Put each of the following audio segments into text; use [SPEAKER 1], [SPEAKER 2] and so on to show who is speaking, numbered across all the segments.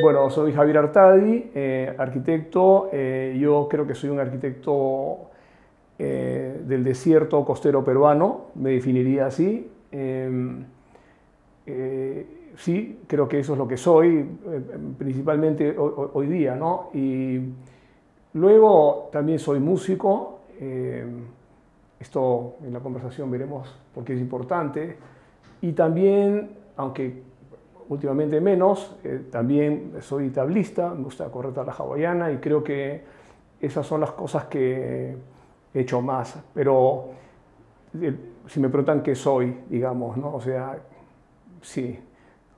[SPEAKER 1] Bueno, soy Javier Artadi, eh, arquitecto. Eh, yo creo que soy un arquitecto eh, del desierto costero peruano, me definiría así. Em, sí, creo que eso es lo que soy, principalmente hoy, día, Y luego también soy músico. Em, esto en la conversación veremos por qué es importante. Y también, aunque últimamente menos. Eh, también soy tablista, me gusta correr a la hawaiana y creo que esas son las cosas que he hecho más. Pero eh, si me preguntan qué soy, digamos, ¿no? O sea, sí.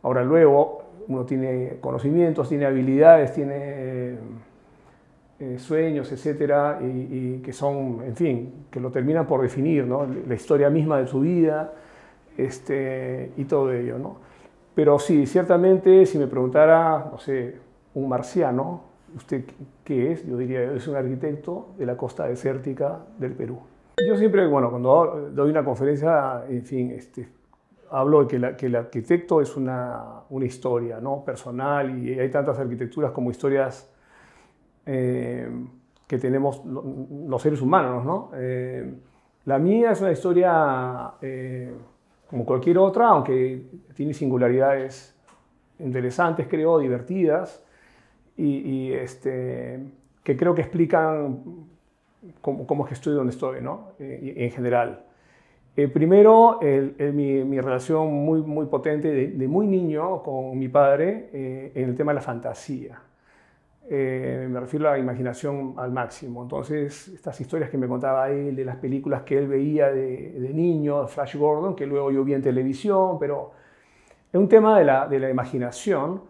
[SPEAKER 1] Ahora luego uno tiene conocimientos, tiene habilidades, tiene eh, sueños, etcétera, y, que son, en fin, que lo terminan por definir, ¿no? La historia misma de su vida, este, y todo ello, ¿no? Pero sí, ciertamente, si me preguntara, no sé, un marciano, ¿usted qué es? Yo diría, es un arquitecto de la costa desértica del Perú. Yo siempre, bueno, cuando doy una conferencia, en fin, este, hablo de que, la, que el arquitecto es una, una, historia ¿no? personal y hay tantas arquitecturas como historias eh, que tenemos los seres humanos, ¿no? Eh, la mía es una historia... Eh, como cualquier otra, aunque tiene singularidades interesantes, creo, divertidas, y, este, que creo que explican cómo, es que estoy donde estoy, ¿no? Eh, en general. Eh, primero, mi, relación muy, muy potente de, muy niño con mi padre eh, en el tema de la fantasía. Eh, me refiero a la imaginación al máximo. Entonces, estas historias que me contaba él, de las películas que él veía de, de niño, Flash Gordon, que luego yo vi en televisión, pero es un tema de la, imaginación.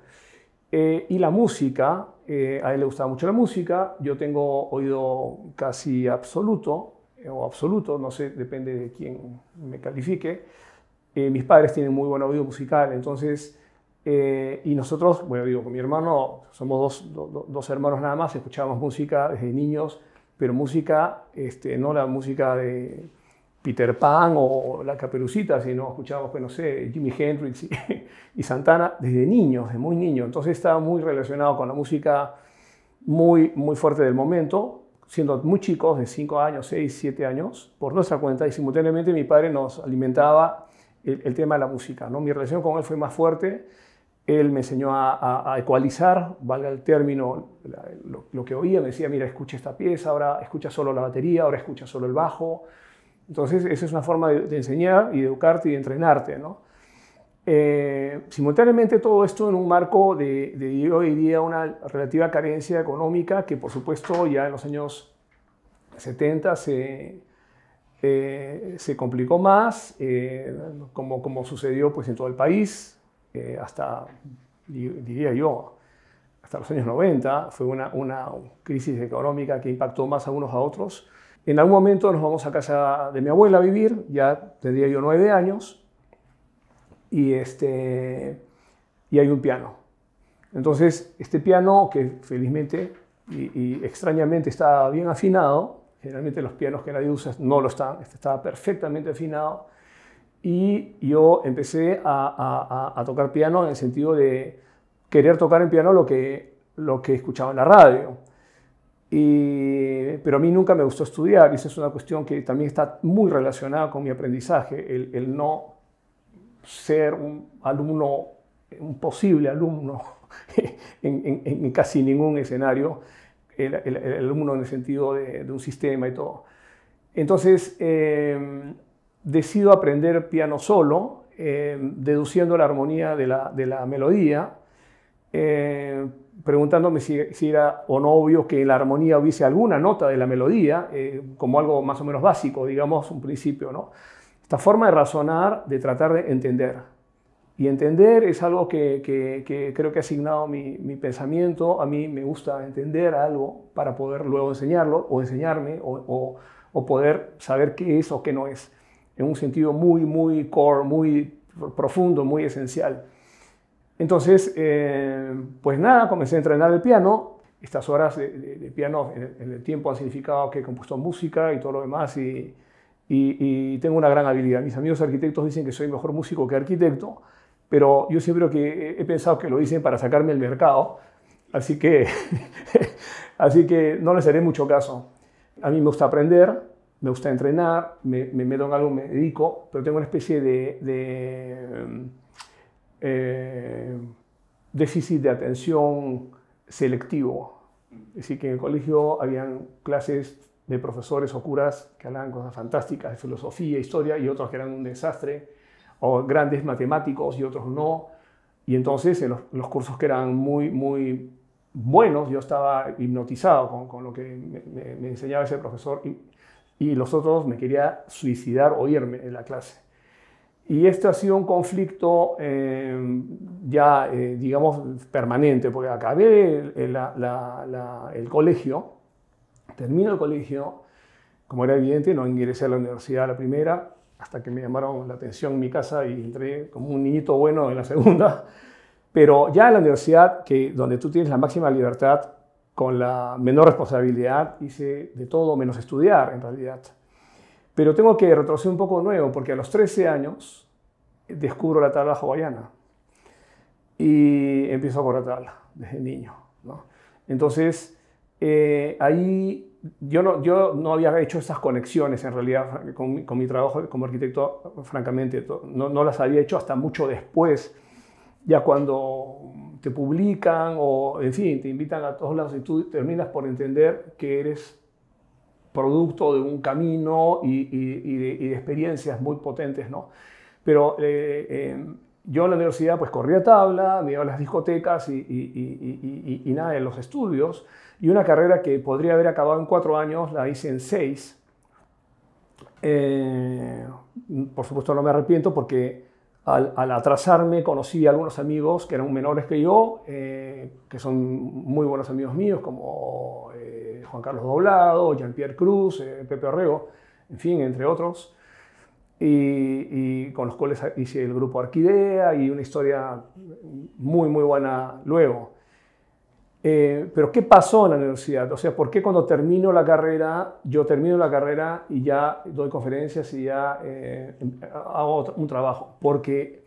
[SPEAKER 1] Eh, y la música, eh, a él le gustaba mucho la música, yo tengo oído casi absoluto, o absoluto, no sé, depende de quién me califique. mis padres tienen muy buen oído musical, entonces eh, y nosotros, bueno, digo, con mi hermano, somos dos, dos, hermanos nada más, escuchábamos música desde niños, pero música, este, no la música de Peter Pan o la Caperucita, sino escuchábamos, pues, no sé, Jimi Hendrix y, Santana desde niños, desde muy niño. Entonces estaba muy relacionado con la música muy, muy fuerte del momento, siendo muy chicos, de 5 años, 6, 7 años, por nuestra cuenta, y simultáneamente mi padre nos alimentaba el, el tema de la música. ¿no? Mi relación con él fue más fuerte él me enseñó a, ecualizar, valga el término, lo, que oía, me decía, mira, escucha esta pieza, ahora escucha solo la batería, ahora escucha solo el bajo. Entonces, esa es una forma de, enseñar y educarte y de entrenarte, eh, simultáneamente todo esto en un marco de, hoy día una relativa carencia económica que por supuesto ya en los años 70 se, eh, se complicó más, eh, como, como sucedió pues en todo el país, eh, hasta, diría yo, hasta los años 90, fue una, crisis económica que impactó más a unos a otros. En algún momento nos vamos a casa de mi abuela a vivir, ya tendría yo nueve años, y, este, y hay un piano. Entonces, este piano, que felizmente y, extrañamente está bien afinado, generalmente los pianos que nadie usa no lo están, este está perfectamente afinado, y yo empecé a, tocar piano en el sentido de querer tocar en piano lo que, lo que escuchaba en la radio. pero a mí nunca me gustó estudiar y esa es una cuestión que también está muy relacionada con mi aprendizaje, el, no ser un alumno, un posible alumno en, casi ningún escenario, el, alumno en el sentido de, un sistema y todo. Entonces, eh, decido aprender piano solo, eh, deduciendo la armonía de la, de la melodía, eh, preguntándome si, era o no obvio que en la armonía hubiese alguna nota de la melodía, eh, como algo más o menos básico, digamos, un principio, ¿no? Esta forma de razonar, de tratar de entender. Y entender es algo que, que, creo que ha asignado mi, mi, pensamiento. A mí me gusta entender algo para poder luego enseñarlo o enseñarme o, o, o poder saber qué es o qué no es en un sentido muy, muy core, muy profundo, muy esencial. Entonces, eh, pues nada, comencé a entrenar el piano. Estas horas de, piano en el, tiempo han significado que he compuesto música y todo lo demás y, tengo una gran habilidad. Mis amigos arquitectos dicen que soy mejor músico que arquitecto, pero yo siempre que he, pensado que lo dicen para sacarme el mercado, así que, así que no les haré mucho caso. A mí me gusta aprender, me gusta entrenar, me, me, meto en algo, me dedico, pero tengo una especie de, de eh, déficit de atención selectivo. Es decir, que en el colegio habían clases de profesores o curas que hablaban cosas fantásticas de filosofía, historia, y otros que eran un desastre, o grandes matemáticos y otros no. Y entonces en los, cursos que eran muy, muy buenos, yo estaba hipnotizado con, lo que me, enseñaba ese profesor y los otros me quería suicidar o irme de la clase. Y esto ha sido un conflicto em, ya, eh, digamos, permanente, porque acabé el, colegio, termino el colegio, como era evidente, no ingresé a la universidad a la primera, hasta que me llamaron la atención en mi casa y entré como un niñito bueno en la segunda. Pero ya en la universidad, que donde tú tienes la máxima libertad, con la menor responsabilidad, hice de todo menos estudiar en realidad. Pero tengo que retroceder un poco nuevo, porque a los 13 años descubro la tabla hawaiana y empiezo a correr tabla desde niño. ¿no? Entonces, eh, ahí yo no, yo no había hecho esas conexiones en realidad con, con mi trabajo como arquitecto, francamente, no, no, las había hecho hasta mucho después, ya cuando te publican o, en fin, te invitan a todos lados y tú terminas por entender que eres producto de un camino y, de, experiencias muy potentes, ¿no? Pero eh, eh, yo en la universidad pues corría tabla, me iba a las discotecas y, nada, en los estudios. Y una carrera que podría haber acabado en cuatro años, la hice en seis. Eh, por supuesto no me arrepiento porque al, atrasarme conocí algunos amigos que eran menores que yo, eh, que son muy buenos amigos míos, como eh, Juan Carlos Doblado, Jean-Pierre Cruz, eh, Pepe Orrego, en fin, entre otros, y, y, con los cuales hice el grupo Arquidea y una historia muy, muy buena luego. Eh, pero ¿qué pasó en la universidad? O sea, ¿por qué cuando termino la carrera, yo termino la carrera y ya doy conferencias y ya eh, em, hago un trabajo? Porque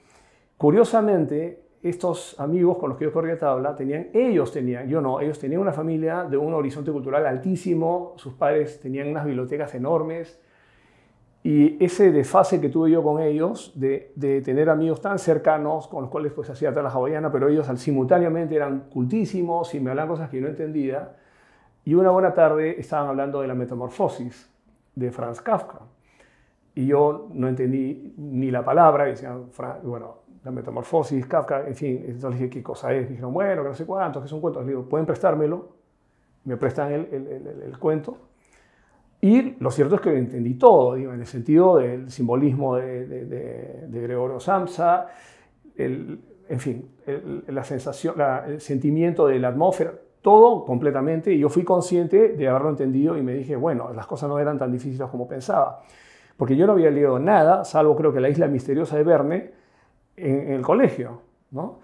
[SPEAKER 1] curiosamente, estos amigos con los que yo corría tabla, tenían, ellos tenían, yo no, ellos tenían una familia de un horizonte cultural altísimo, sus padres tenían unas bibliotecas enormes, y ese desfase que tuve yo con ellos, de, de, tener amigos tan cercanos, con los cuales pues hacía la hawaiana, pero ellos al, simultáneamente eran cultísimos y me hablaban cosas que yo no entendía. Y una buena tarde estaban hablando de la metamorfosis de Franz Kafka. Y yo no entendí ni la palabra, decían, bueno, la metamorfosis, Kafka, en fin, entonces dije, ¿qué cosa es? dijeron, bueno, que no sé cuántos, que es un cuento. Les digo, ¿pueden prestármelo? Me prestan el, el, el, el cuento y lo cierto es que lo entendí todo, digo, en el sentido del simbolismo de, Gregorio Samsa, el, en fin, el, la sensación, el sentimiento de la atmósfera, todo completamente. Y yo fui consciente de haberlo entendido y me dije, bueno, las cosas no eran tan difíciles como pensaba. Porque yo no había leído nada, salvo creo que la isla misteriosa de Verne, en, el colegio. ¿no?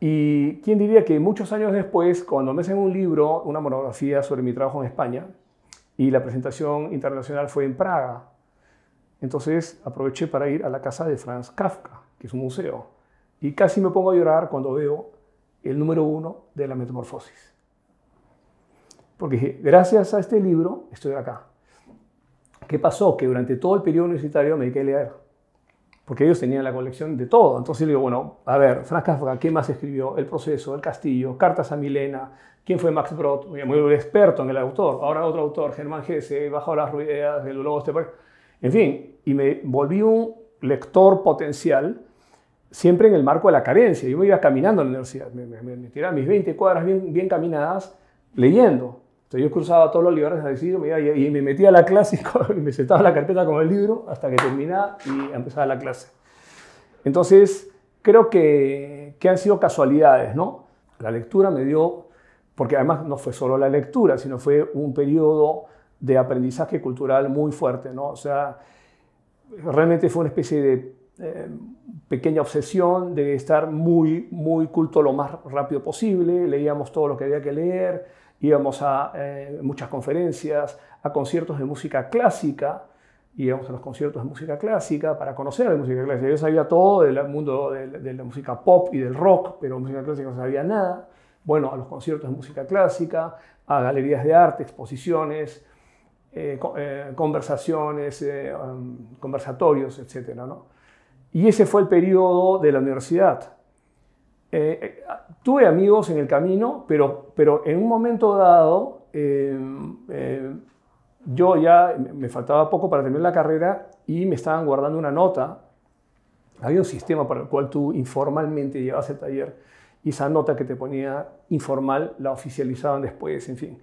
[SPEAKER 1] Y quién diría que muchos años después, cuando me hacen un libro, una monografía sobre mi trabajo en España, y la presentación internacional fue en Praga. Entonces aproveché para ir a la casa de Franz Kafka, que es un museo, y casi me pongo a llorar cuando veo el número uno de la metamorfosis. Porque dije, gracias a este libro estoy acá. ¿Qué pasó? Que durante todo el periodo universitario me dediqué a leer porque ellos tenían la colección de todo. Entonces yo digo, bueno, a ver, Franz Kafka, ¿qué más escribió? El proceso, El castillo, Cartas a Milena, ¿quién fue Max Brod? Muy, muy experto en el autor. Ahora otro autor, Germán Gese, Bajo las ruedas, El lobo En fin, y me volví un lector potencial siempre en el marco de la carencia. Yo me iba caminando en la universidad, me, tiraba mis 20 cuadras bien, bien caminadas leyendo. Entonces yo cruzaba todos los libros a decir, y, y me metía a la clase y me sentaba la carpeta con el libro hasta que terminaba y empezaba la clase. Entonces, creo que, han sido casualidades, ¿no? La lectura me dio, porque además no fue solo la lectura, sino fue un periodo de aprendizaje cultural muy fuerte, ¿no? O sea, realmente fue una especie de eh, pequeña obsesión de estar muy, muy culto lo más rápido posible, leíamos todo lo que había que leer, íbamos a eh, muchas conferencias, a conciertos de música clásica, íbamos a los conciertos de música clásica para conocer la música clásica. Yo sabía todo del mundo de, la música pop y del rock, pero música clásica no sabía nada. Bueno, a los conciertos de música clásica, a galerías de arte, exposiciones, eh, eh, conversaciones, um, conversatorios, etc. Y ese fue el periodo de la universidad eh, eh, tuve amigos en el camino, pero, pero en un momento dado, eh, yo ya me faltaba poco para terminar la carrera y me estaban guardando una nota. Había un sistema para el cual tú informalmente llevabas el taller y esa nota que te ponía informal la oficializaban después, en fin.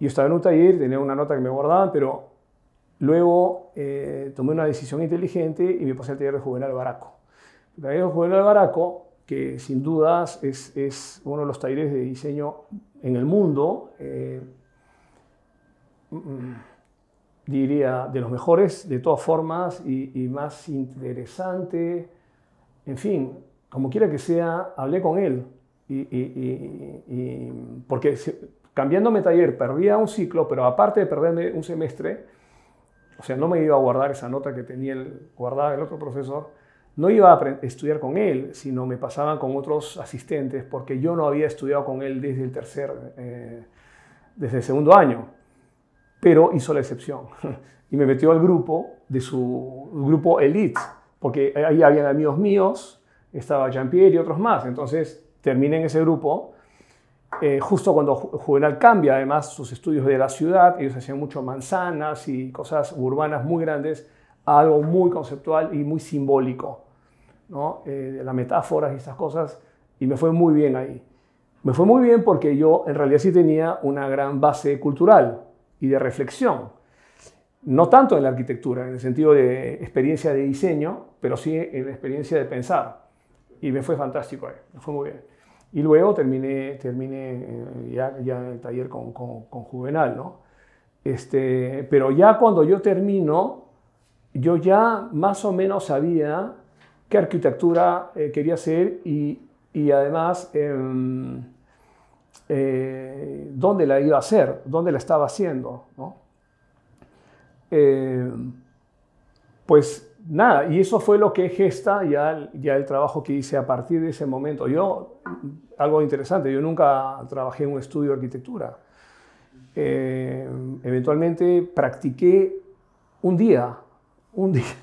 [SPEAKER 1] Yo estaba en un taller, tenía una nota que me guardaban, pero luego tomé una decisión inteligente y me pasé al taller de Juvenal Baraco. taller de Juvenal Baraco que sin dudas es, uno de los talleres de diseño en el mundo, eh, mm, mm, diría de los mejores, de todas formas, y, más interesante. En fin, como quiera que sea, hablé con él, y, y, y porque cambiándome taller perdía un ciclo, pero aparte de perderme un semestre, o sea, no me iba a guardar esa nota que tenía el, guardaba el otro profesor, no iba a estudiar con él, sino me pasaban con otros asistentes porque yo no había estudiado con él desde el tercer, eh, desde el segundo año. Pero hizo la excepción y me metió al grupo de su grupo elite, porque ahí habían amigos míos, estaba Jean-Pierre y otros más. Entonces terminé en ese grupo. Eh, justo cuando Juvenal cambia, además, sus estudios de la ciudad, ellos hacían mucho manzanas y cosas urbanas muy grandes, algo muy conceptual y muy simbólico ¿no? Eh, las metáforas y esas cosas, y me fue muy bien ahí. Me fue muy bien porque yo en realidad sí tenía una gran base cultural y de reflexión. No tanto en la arquitectura, en el sentido de experiencia de diseño, pero sí en la experiencia de pensar. Y me fue fantástico ahí, me fue muy bien. Y luego terminé, terminé eh, ya, en el taller con, Juvenal, este, pero ya cuando yo termino, yo ya más o menos sabía arquitectura eh, quería hacer y, y además em, eh, dónde la iba a hacer, dónde la estaba haciendo. ¿no? Eh, pues nada, y eso fue lo que gesta ya, ya el trabajo que hice a partir de ese momento. Yo, algo interesante, yo nunca trabajé en un estudio de arquitectura. eventualmente practiqué un día, un día,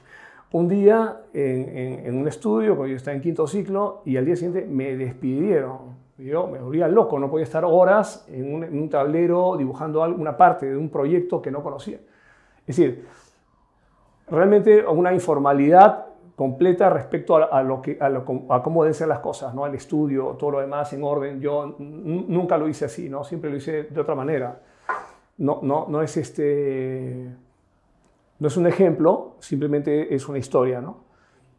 [SPEAKER 1] un día en, un estudio, cuando yo estaba en quinto ciclo, y al día siguiente me despidieron. Yo me volvía loco, no podía estar horas en un, tablero dibujando alguna parte de un proyecto que no conocía. Es decir, realmente una informalidad completa respecto a, lo que, a, a cómo deben ser las cosas, ¿no? al estudio, todo lo demás en orden. Yo nunca lo hice así, ¿no? Siempre lo hice de otra manera. No, no, no es este no es un ejemplo, simplemente es una historia, ¿no?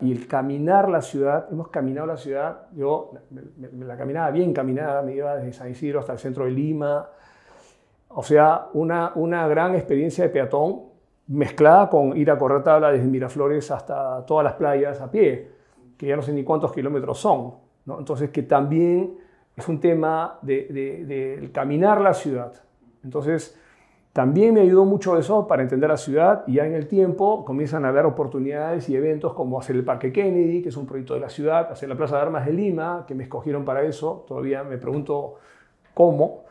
[SPEAKER 1] Y el caminar la ciudad, hemos caminado la ciudad, yo me, la caminaba bien caminada, me iba desde San Isidro hasta el centro de Lima, o sea, una, una gran experiencia de peatón mezclada con ir a correr tabla desde Miraflores hasta todas las playas a pie, que ya no sé ni cuántos kilómetros son, Entonces, que también es un tema del caminar la ciudad. Entonces, también me ayudó mucho eso para entender la ciudad y ya en el tiempo comienzan a haber oportunidades y eventos como hacer el Parque Kennedy, que es un proyecto de la ciudad, hacer la Plaza de Armas de Lima, que me escogieron para eso, todavía me pregunto cómo.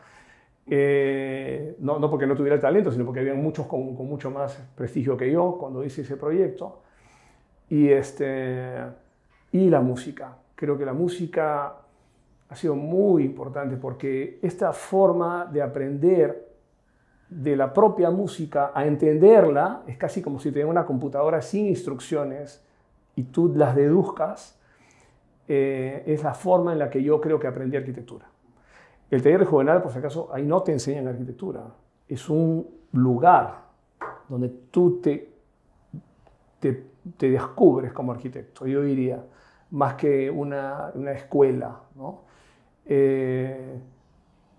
[SPEAKER 1] Eh, no, no, porque no tuviera el talento, sino porque había muchos con, mucho más prestigio que yo cuando hice ese proyecto. Y, este, y la música. Creo que la música ha sido muy importante porque esta forma de aprender de la propia música a entenderla, es casi como si tuviera una computadora sin instrucciones y tú las deduzcas, eh, es la forma en la que yo creo que aprendí arquitectura. El taller juvenil, por si acaso, ahí no te enseñan arquitectura, es un lugar donde tú te, te, descubres como arquitecto, yo diría, más que una, escuela. ¿no? Eh,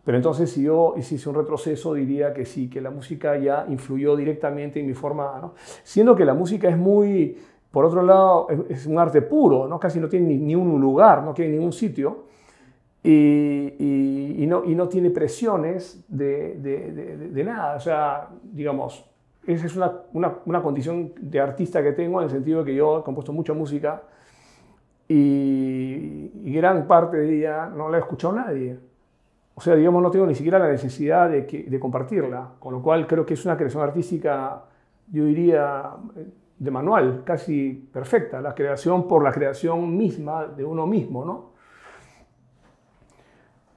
[SPEAKER 1] pero entonces si yo hiciese un retroceso diría que sí, que la música ya influyó directamente en mi forma, ¿no? siendo que la música es muy, por otro lado, es, un arte puro, ¿no? casi no tiene ni, un lugar, no tiene ningún sitio. Y, no, tiene presiones de, nada. O sea, digamos, esa es una, condición de artista que tengo en el sentido de que yo he compuesto mucha música y, gran parte de ella no la ha escuchado nadie. O sea, digamos, no tengo ni siquiera la necesidad de, compartirla, con lo cual creo que es una creación artística, yo diría, de manual, casi perfecta, la creación por la creación misma de uno mismo, ¿no?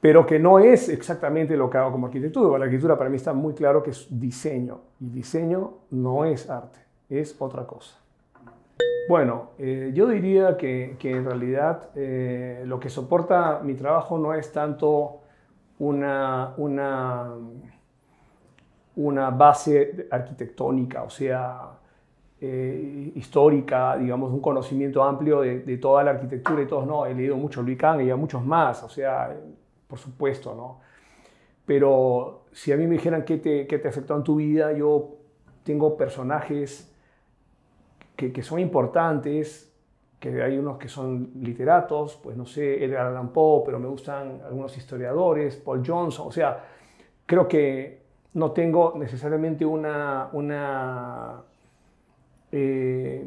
[SPEAKER 1] Pero que no es exactamente lo que hago como arquitectura. La arquitectura para mí está muy claro que es diseño, y diseño no es arte, es otra cosa. Bueno, eh, yo diría que, en realidad eh, lo que soporta mi trabajo no es tanto una, una, base arquitectónica, o sea, eh, histórica, digamos, un conocimiento amplio de, toda la arquitectura y todos, no, he leído mucho Louis Kahn y a muchos más, o sea, por supuesto, ¿no? Pero si a mí me dijeran qué te, qué te afectó en tu vida, yo tengo personajes que, que son importantes, que hay unos que son literatos, pues no sé, Edgar Allan Poe, pero me gustan algunos historiadores, Paul Johnson, o sea, creo que no tengo necesariamente una, una, eh,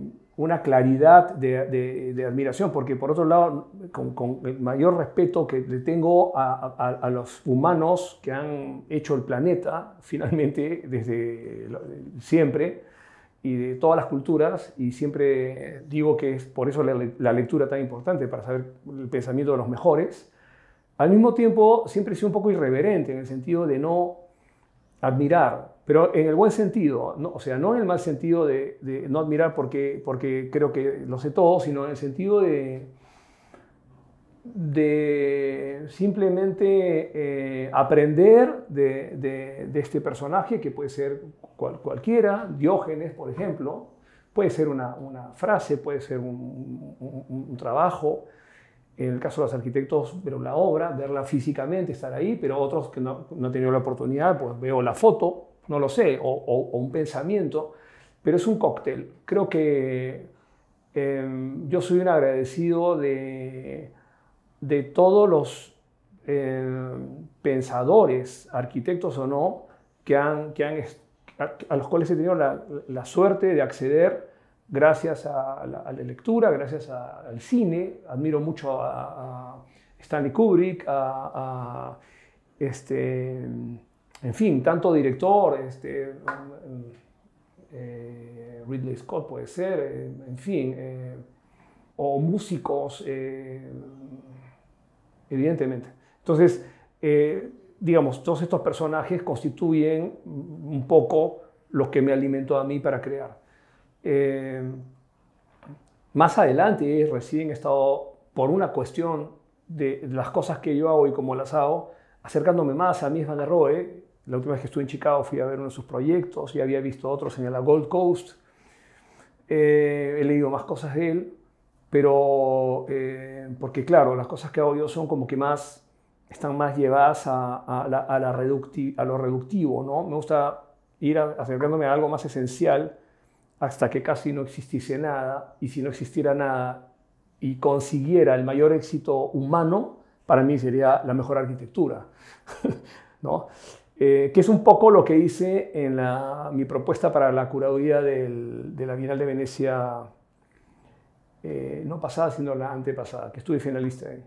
[SPEAKER 1] claridad de, admiración, porque por otro lado, con, el mayor respeto que le tengo a, los humanos que han hecho el planeta, finalmente, desde siempre, y de todas las culturas y siempre eh, digo que es por eso la, lectura tan importante, para saber el pensamiento de los mejores. Al mismo tiempo, siempre he sido un poco irreverente en el sentido de no admirar, pero en el buen sentido, no, o sea, no en el mal sentido de, de no admirar porque, porque creo que lo sé todo, sino en el sentido de de simplemente eh, aprender de, este personaje, que puede ser cualquiera, Diógenes, por ejemplo, puede ser una, frase, puede ser un, trabajo, en el caso de los arquitectos, ver la obra, verla físicamente, estar ahí, pero otros que no, no han tenido la oportunidad, pues veo la foto, no lo sé, o, un pensamiento, pero es un cóctel. Creo que eh, yo soy un agradecido de de todos los eh, pensadores, arquitectos o no, que han, que han, a los cuales he tenido la, suerte de acceder gracias a la, lectura, gracias al cine. Admiro mucho a, Stanley Kubrick, a, este, en fin, tanto director, este, eh, Ridley Scott puede ser, eh, en fin, o músicos evidentemente. Entonces, eh, digamos, todos estos personajes constituyen un poco lo que me alimentó a mí para crear. Eh, más adelante, recién he estado, por una cuestión de las cosas que yo hago y cómo las hago, acercándome más a Mies Van der Rohe. La última vez que estuve en Chicago fui a ver uno de sus proyectos y había visto otros en la Gold Coast. Eh, he leído más cosas de él pero eh, porque claro, las cosas que hago yo son como que más, están más llevadas a, a, la, a lo reductivo, ¿no? Me gusta ir acercándome a algo más esencial hasta que casi no existiese nada, y si no existiera nada y consiguiera el mayor éxito humano, para mí sería la mejor arquitectura, ¿no? Eh, que es un poco lo que hice en la, mi propuesta para la curaduría del, de la Bienal de Venecia eh, no pasada, sino la antepasada, que estuve finalista ahí.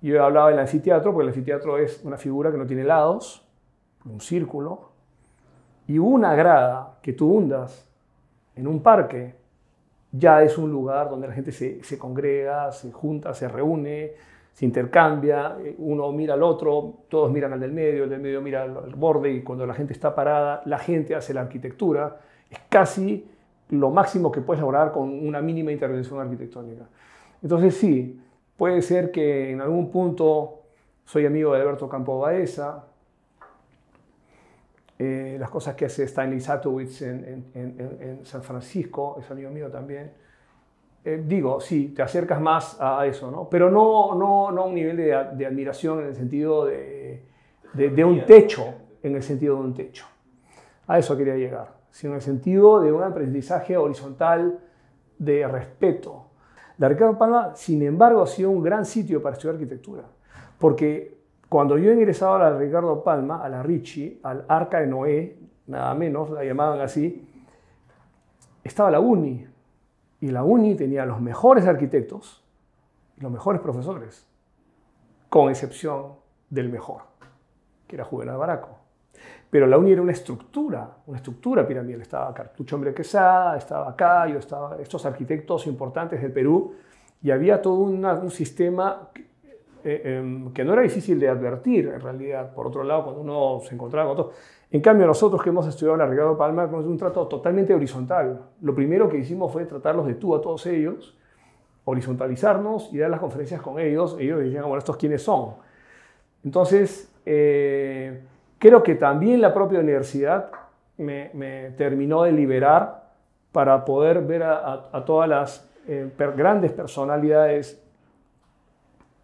[SPEAKER 1] Y yo hablaba del anfiteatro, porque el anfiteatro es una figura que no tiene lados, un círculo, y una grada que tú hundas en un parque ya es un lugar donde la gente se, congrega, se junta, se reúne, se intercambia, eh, uno mira al otro, todos miran al del medio, el del medio mira al borde y cuando la gente está parada, la gente hace la arquitectura. Es casi lo máximo que puedes lograr con una mínima intervención arquitectónica. Entonces sí, puede ser que en algún punto soy amigo de Alberto Campo Baeza, eh, las cosas que hace Stanley Satowitz en, en, San Francisco, es amigo mío también. Eh, digo, sí, te acercas más a, eso, ¿no? Pero no, no, no a un nivel de, admiración en el sentido de un techo, en el sentido de un techo. A eso quería llegar sino en el sentido de un aprendizaje horizontal de respeto. La Ricardo Palma, sin embargo, ha sido un gran sitio para estudiar arquitectura, porque cuando yo ingresaba a la Ricardo Palma, a la Ricci, al Arca de Noé, nada menos, la llamaban así, estaba la UNI, y la UNI tenía los mejores arquitectos y los mejores profesores, con excepción del mejor, que era Juvenal Baraco pero la UNI era una estructura, una estructura piramidal. Estaba Cartucho Hombre Quesada, estaba Cayo, estaban estos arquitectos importantes del Perú, y había todo un sistema eh, em, que, no era difícil de advertir en realidad, por otro lado, cuando uno se encontraba con otros. En cambio, nosotros que hemos estudiado en la de Palma, con un trato totalmente horizontal. Lo primero que hicimos fue tratarlos de tú a todos ellos, horizontalizarnos y dar las conferencias con ellos. Ellos decían, bueno, ¿estos quiénes son? Entonces, eh, creo que también la propia universidad me, terminó de liberar para poder ver a, todas las eh, grandes personalidades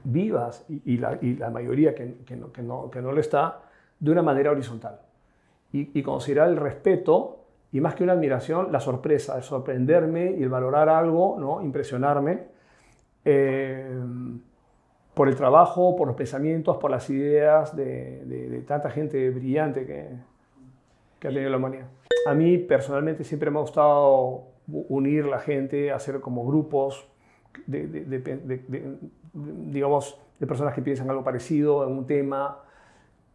[SPEAKER 1] vivas y, la, mayoría que, que, no, que, lo está, de una manera horizontal. Y, considerar el respeto y más que una admiración, la sorpresa, el sorprenderme y el valorar algo, ¿no? impresionarme. Eh, por el trabajo, por los pensamientos, por las ideas de, tanta gente brillante que, ha tenido la humanidad. A mí personalmente siempre me ha gustado unir la gente, hacer como grupos de, digamos, de personas que piensan algo parecido en un tema.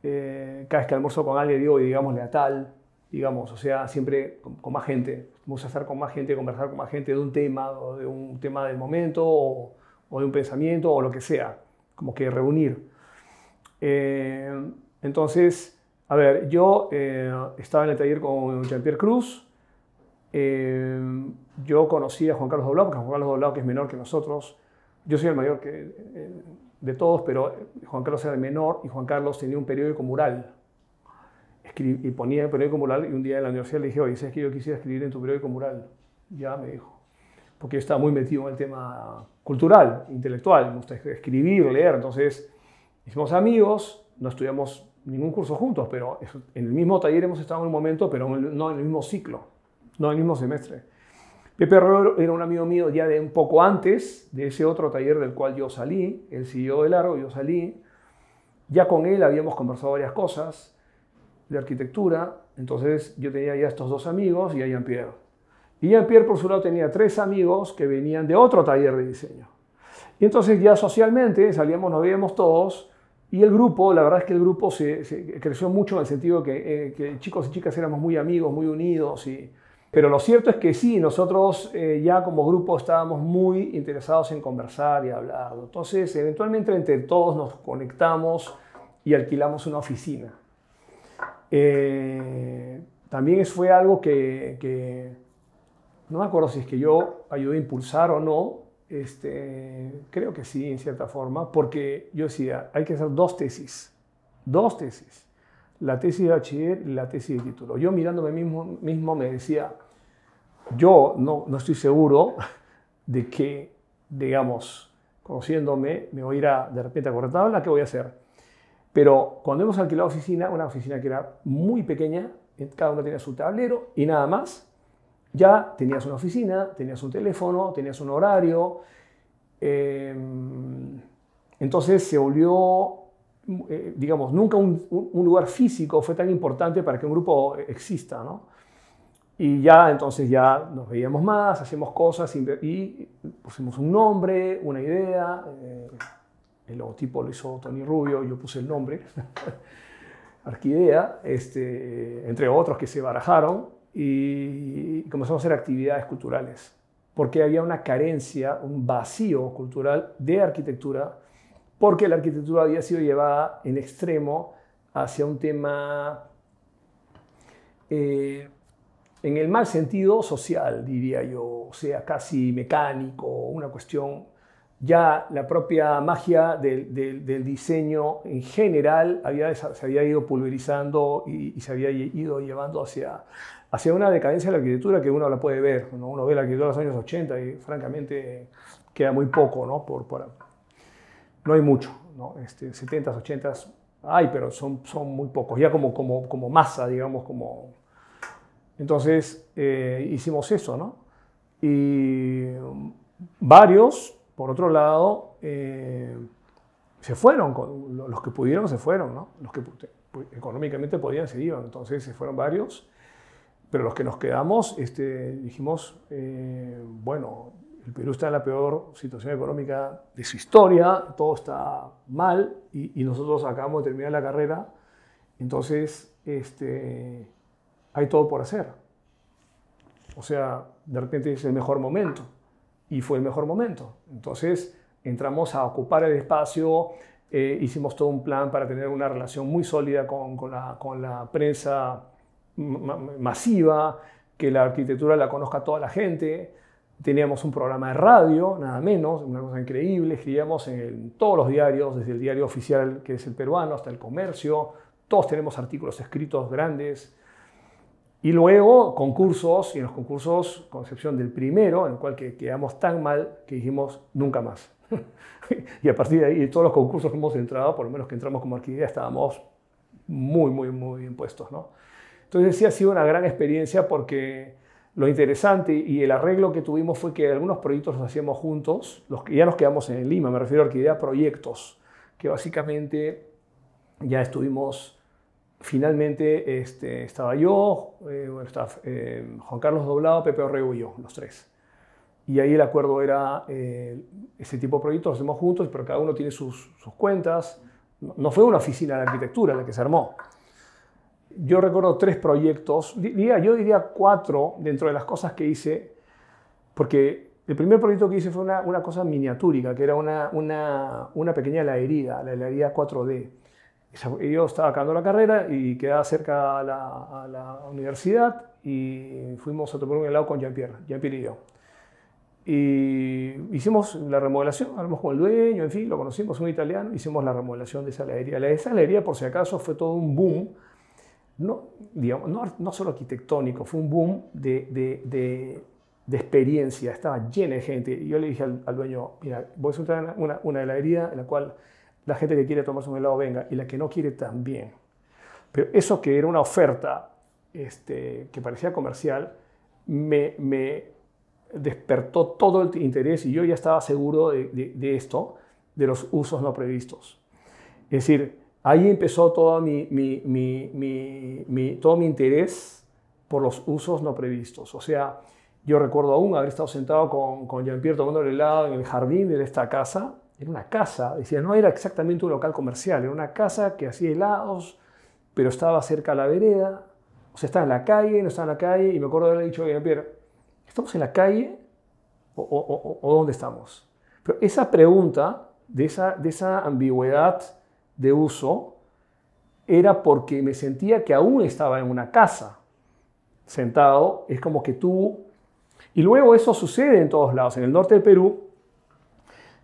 [SPEAKER 1] Eh, cada vez que almuerzo con alguien digo, digámosle a tal, digamos, o sea, siempre con, más gente. Vamos a estar con más gente, conversar con más gente de un tema, o de un tema del momento, o de un pensamiento, o lo que sea como que reunir. Eh, entonces, a ver, yo eh, estaba en el taller con Jean-Pierre Cruz. Eh, yo conocí a Juan Carlos Doblado, porque Juan Carlos Doblado, que es menor que nosotros, yo soy el mayor que, de todos, pero Juan Carlos era el menor y Juan Carlos tenía un periódico mural. y ponía el periódico mural y un día en la universidad le dije, oye, ¿sabes que yo quisiera escribir en tu periódico mural? Ya me dijo porque yo estaba muy metido en el tema cultural, intelectual, me gusta escribir, leer, entonces hicimos amigos, no estudiamos ningún curso juntos, pero en el mismo taller hemos estado en un momento, pero no en el mismo ciclo, no en el mismo semestre. Pepe Herrero era un amigo mío ya de un poco antes de ese otro taller del cual yo salí, él siguió de largo, yo salí, ya con él habíamos conversado varias cosas de arquitectura, entonces yo tenía ya estos dos amigos y ahí jean y Jean-Pierre por su lado tenía tres amigos que venían de otro taller de diseño. Y entonces ya socialmente salíamos, nos veíamos todos y el grupo, la verdad es que el grupo se, creció mucho en el sentido que, eh, que, chicos y chicas éramos muy amigos, muy unidos. Y, pero lo cierto es que sí, nosotros eh, ya como grupo estábamos muy interesados en conversar y hablar. Entonces eventualmente entre todos nos conectamos y alquilamos una oficina. Eh, también fue algo que, que no me acuerdo si es que yo ayudé a impulsar o no, este, creo que sí, en cierta forma, porque yo decía, hay que hacer dos tesis, dos tesis, la tesis de bachiller y la tesis de título. Yo mirándome mismo, mismo me decía, yo no, no estoy seguro de que, digamos, conociéndome, me voy a ir de repente a correr tabla, ¿qué voy a hacer? Pero cuando hemos alquilado oficina, una oficina que era muy pequeña, cada uno tenía su tablero y nada más, ya tenías una oficina, tenías un teléfono, tenías un horario. Em, entonces se volvió, eh, digamos, nunca un, lugar físico fue tan importante para que un grupo eh, exista, Y ya entonces ya nos veíamos más, hacíamos cosas y, pusimos un nombre, una idea. Eh, el logotipo lo hizo Tony Rubio, yo puse el nombre, Arquidea, este, entre otros que se barajaron y comenzamos a hacer actividades culturales, porque había una carencia, un vacío cultural de arquitectura, porque la arquitectura había sido llevada en extremo hacia un tema, eh, en el mal sentido social, diría yo, o sea, casi mecánico, una cuestión ya la propia magia del, diseño en general había, se había ido pulverizando y, se había ido llevando hacia, hacia una decadencia de la arquitectura que uno la puede ver. Uno ve la arquitectura de los años 80 y francamente queda muy poco, ¿no? Por, no hay mucho, ¿no? Este, 70s, 80s hay, pero son, son muy pocos, ya como, como, masa, digamos, como... Entonces eh, hicimos eso, ¿no? Y varios por otro lado, eh, se fueron, los que pudieron se fueron, ¿no? Los que económicamente podían se iban, entonces se fueron varios, pero los que nos quedamos este, dijimos, eh, bueno, el Perú está en la peor situación económica de su historia, todo está mal y, y nosotros acabamos de terminar la carrera, entonces este, hay todo por hacer. O sea, de repente es el mejor momento y fue el mejor momento. Entonces entramos a ocupar el espacio, eh, hicimos todo un plan para tener una relación muy sólida con, la, prensa masiva, que la arquitectura la conozca toda la gente. Teníamos un programa de radio, nada menos, una cosa increíble. Escribíamos en todos los diarios, desde el diario oficial que es el peruano hasta el comercio. Todos tenemos artículos escritos grandes. Y luego concursos, y en los concursos, con excepción del primero, en el cual quedamos tan mal que dijimos nunca más. y a partir de ahí, todos los concursos que hemos entrado, por lo menos que entramos como Arquidea, estábamos muy, muy, muy bien puestos. ¿no? Entonces sí ha sido una gran experiencia porque lo interesante y el arreglo que tuvimos fue que algunos proyectos los hacíamos juntos, los que ya nos quedamos en Lima, me refiero a Arquidea Proyectos, que básicamente ya estuvimos finalmente este, estaba yo, eh, eh, Juan Carlos Doblado, Pepe Orrego y yo, los tres. Y ahí el acuerdo era, este ese tipo de proyectos los hacemos juntos, pero cada uno tiene sus, cuentas. No, fue una oficina de arquitectura la que se armó. Yo recuerdo tres proyectos, diría, yo diría cuatro dentro de las cosas que hice, porque el primer proyecto que hice fue una, cosa miniatúrica, que era una, una, una pequeña heladería, la heladería 4D yo estaba acabando la carrera y quedaba cerca a la, universidad y fuimos a tomar un helado con Jean-Pierre, Jean-Pierre y yo. hicimos la remodelación, hablamos con el dueño, en fin, lo conocimos, un italiano, hicimos la remodelación de esa heladería. La de esa heladería, por si acaso, fue todo un boom, no, digamos, no, solo arquitectónico, fue un boom de, de, de, experiencia, estaba llena de gente. Y yo le dije al, dueño, mira, voy a soltar una, una heladería en la cual la gente que quiere tomarse un helado venga y la que no quiere también. Pero eso que era una oferta este, que parecía comercial, me, despertó todo el interés y yo ya estaba seguro de, esto, de los usos no previstos. Es decir, ahí empezó todo mi, todo mi interés por los usos no previstos. O sea, yo recuerdo aún haber estado sentado con, con Jean-Pierre tomando el helado en el jardín de esta casa era una casa, decía, no era exactamente un local comercial, era una casa que hacía helados, pero estaba cerca a la vereda, o sea, estaba en la calle, no estaba en la calle, y me acuerdo de haberle dicho, oye, Pierre, ¿estamos en la calle o, dónde estamos? Pero esa pregunta, de esa, de esa ambigüedad de uso, era porque me sentía que aún estaba en una casa, sentado, es como que tú... Y luego eso sucede en todos lados, en el norte de Perú,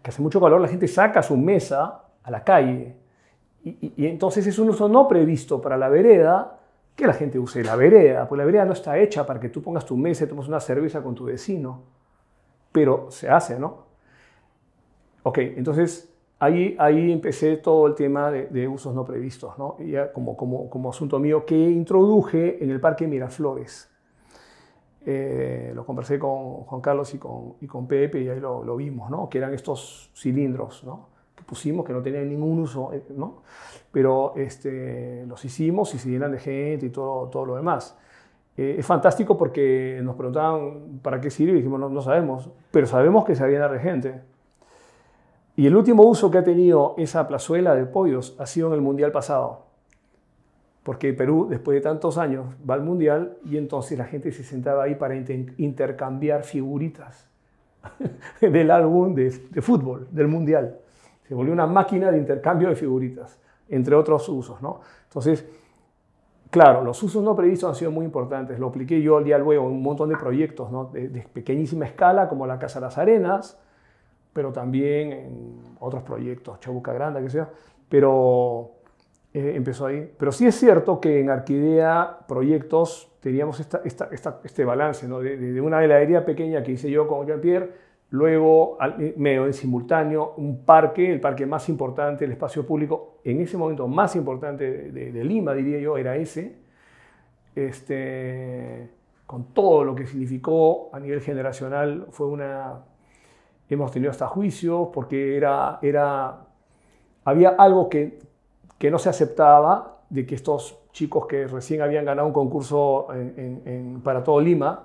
[SPEAKER 1] que hace mucho calor, la gente saca su mesa a la calle. Y, entonces es un uso no previsto para la vereda, que la gente use la vereda, pues la vereda no está hecha para que tú pongas tu mesa y tomes una cerveza con tu vecino, pero se hace, ¿no? Ok, entonces ahí, ahí empecé todo el tema de, usos no previstos, ¿no? como asunto mío que introduje en el Parque Miraflores. Eh, lo conversé con Juan Carlos y con, Pepe y ahí lo, vimos, ¿no? que eran estos cilindros ¿no? que pusimos, que no tenían ningún uso, eh, ¿no? pero este, los hicimos y se llenan de gente y todo, todo lo demás. Eh, es fantástico porque nos preguntaban para qué sirve y dijimos no, sabemos, pero sabemos que se había de gente. Y el último uso que ha tenido esa plazuela de pollos ha sido en el Mundial pasado porque Perú, después de tantos años, va al Mundial y entonces la gente se sentaba ahí para intercambiar figuritas del álbum de, fútbol, del Mundial. Se volvió una máquina de intercambio de figuritas, entre otros usos. ¿no? Entonces, Claro, los usos no previstos han sido muy importantes. Lo apliqué yo al día luego en un montón de proyectos ¿no? de, pequeñísima escala, como la Casa de las Arenas, pero también en otros proyectos, Chabuca Grande, que sea. Pero eh, empezó ahí. Pero sí es cierto que en Arquidea Proyectos teníamos este balance ¿no? de, de, una heladería pequeña que hice yo con Jean-Pierre, luego eh, medio en simultáneo un parque, el parque más importante, el espacio público, en ese momento más importante de, Lima, diría yo, era ese, este, con todo lo que significó a nivel generacional, fue una... Hemos tenido hasta juicios porque era, era, había algo que, que no se aceptaba de que estos chicos que recién habían ganado un concurso para todo Lima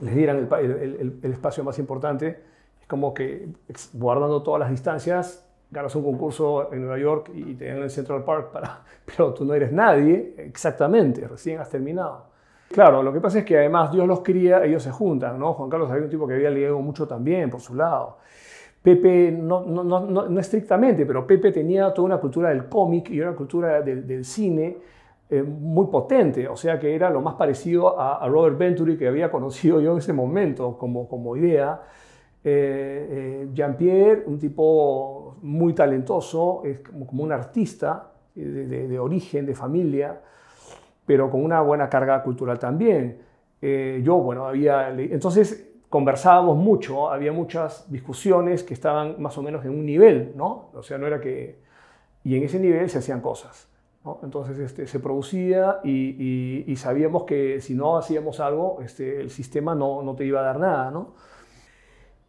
[SPEAKER 1] les dieran el, el, espacio más importante. Es como que guardando todas las distancias, ganas un concurso en Nueva York y te dan en el Central Park, para, pero tú no eres nadie, exactamente, recién has terminado. Claro, lo que pasa es que además Dios los cría, ellos se juntan, ¿no? Juan Carlos había un tipo que había leído mucho también por su lado. Pepe, no, no, no, no, estrictamente, pero Pepe tenía toda una cultura del cómic y una cultura del, del cine eh, muy potente, o sea que era lo más parecido a, Robert Venturi que había conocido yo en ese momento como, como idea. Eh, eh, Jean-Pierre, un tipo muy talentoso, es como, un artista de, de, origen, de familia, pero con una buena carga cultural también. yo, bueno, había... Entonces, conversábamos mucho, había muchas discusiones que estaban más o menos en un nivel, ¿no? O sea, no era que... Y en ese nivel se hacían cosas, ¿no? Entonces este, se producía y, y, sabíamos que si no hacíamos algo, este, el sistema no, no te iba a dar nada, ¿no?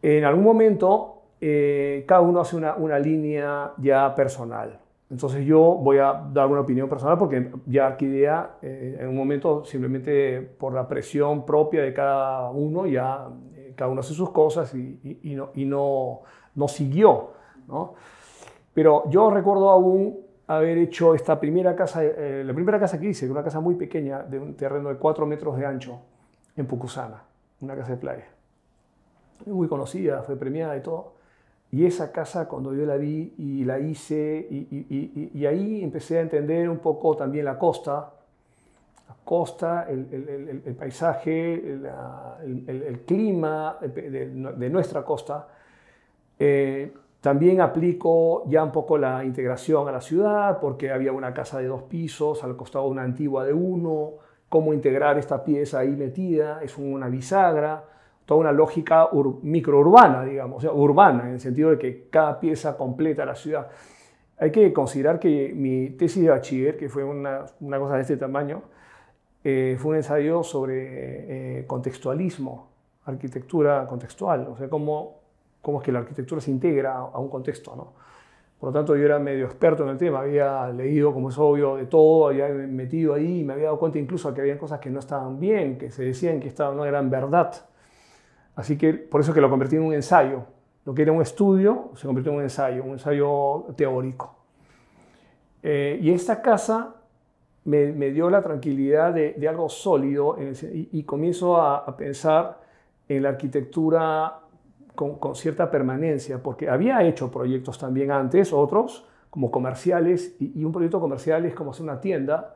[SPEAKER 1] En algún momento, eh, cada uno hace una, una línea ya personal, entonces yo voy a dar una opinión personal porque ya Arquidea eh, en un momento simplemente por la presión propia de cada uno ya cada uno hace sus cosas y, no, no, siguió. ¿no? Pero yo recuerdo aún haber hecho esta primera casa, eh, la primera casa que hice, una casa muy pequeña, de un terreno de 4 metros de ancho, en Pucusana, una casa de playa. Muy conocida, fue premiada y todo. Y esa casa, cuando yo la vi y la hice, y, y ahí empecé a entender un poco también la costa, costa, el, paisaje, el, clima de, nuestra costa. Eh, también aplico ya un poco la integración a la ciudad, porque había una casa de dos pisos, al costado una antigua de uno, cómo integrar esta pieza ahí metida, es una bisagra, toda una lógica microurbana, digamos, urbana, en el sentido de que cada pieza completa la ciudad. Hay que considerar que mi tesis de bachiller, que fue una cosa de este tamaño, eh, fue un ensayo sobre eh, eh, contextualismo, arquitectura contextual, o sea, cómo, cómo es que la arquitectura se integra a un contexto. ¿no? Por lo tanto, yo era medio experto en el tema, había leído, como es obvio, de todo, había metido ahí me había dado cuenta incluso que había cosas que no estaban bien, que se decían que estaban, no eran verdad. Así que por eso que lo convertí en un ensayo. Lo que era un estudio se convirtió en un ensayo, un ensayo teórico. y esta casa me, dio la tranquilidad de, algo sólido y, comienzo a, pensar en la arquitectura con, cierta permanencia, porque había hecho proyectos también antes, otros, como comerciales, y, un proyecto comercial es como hacer una tienda,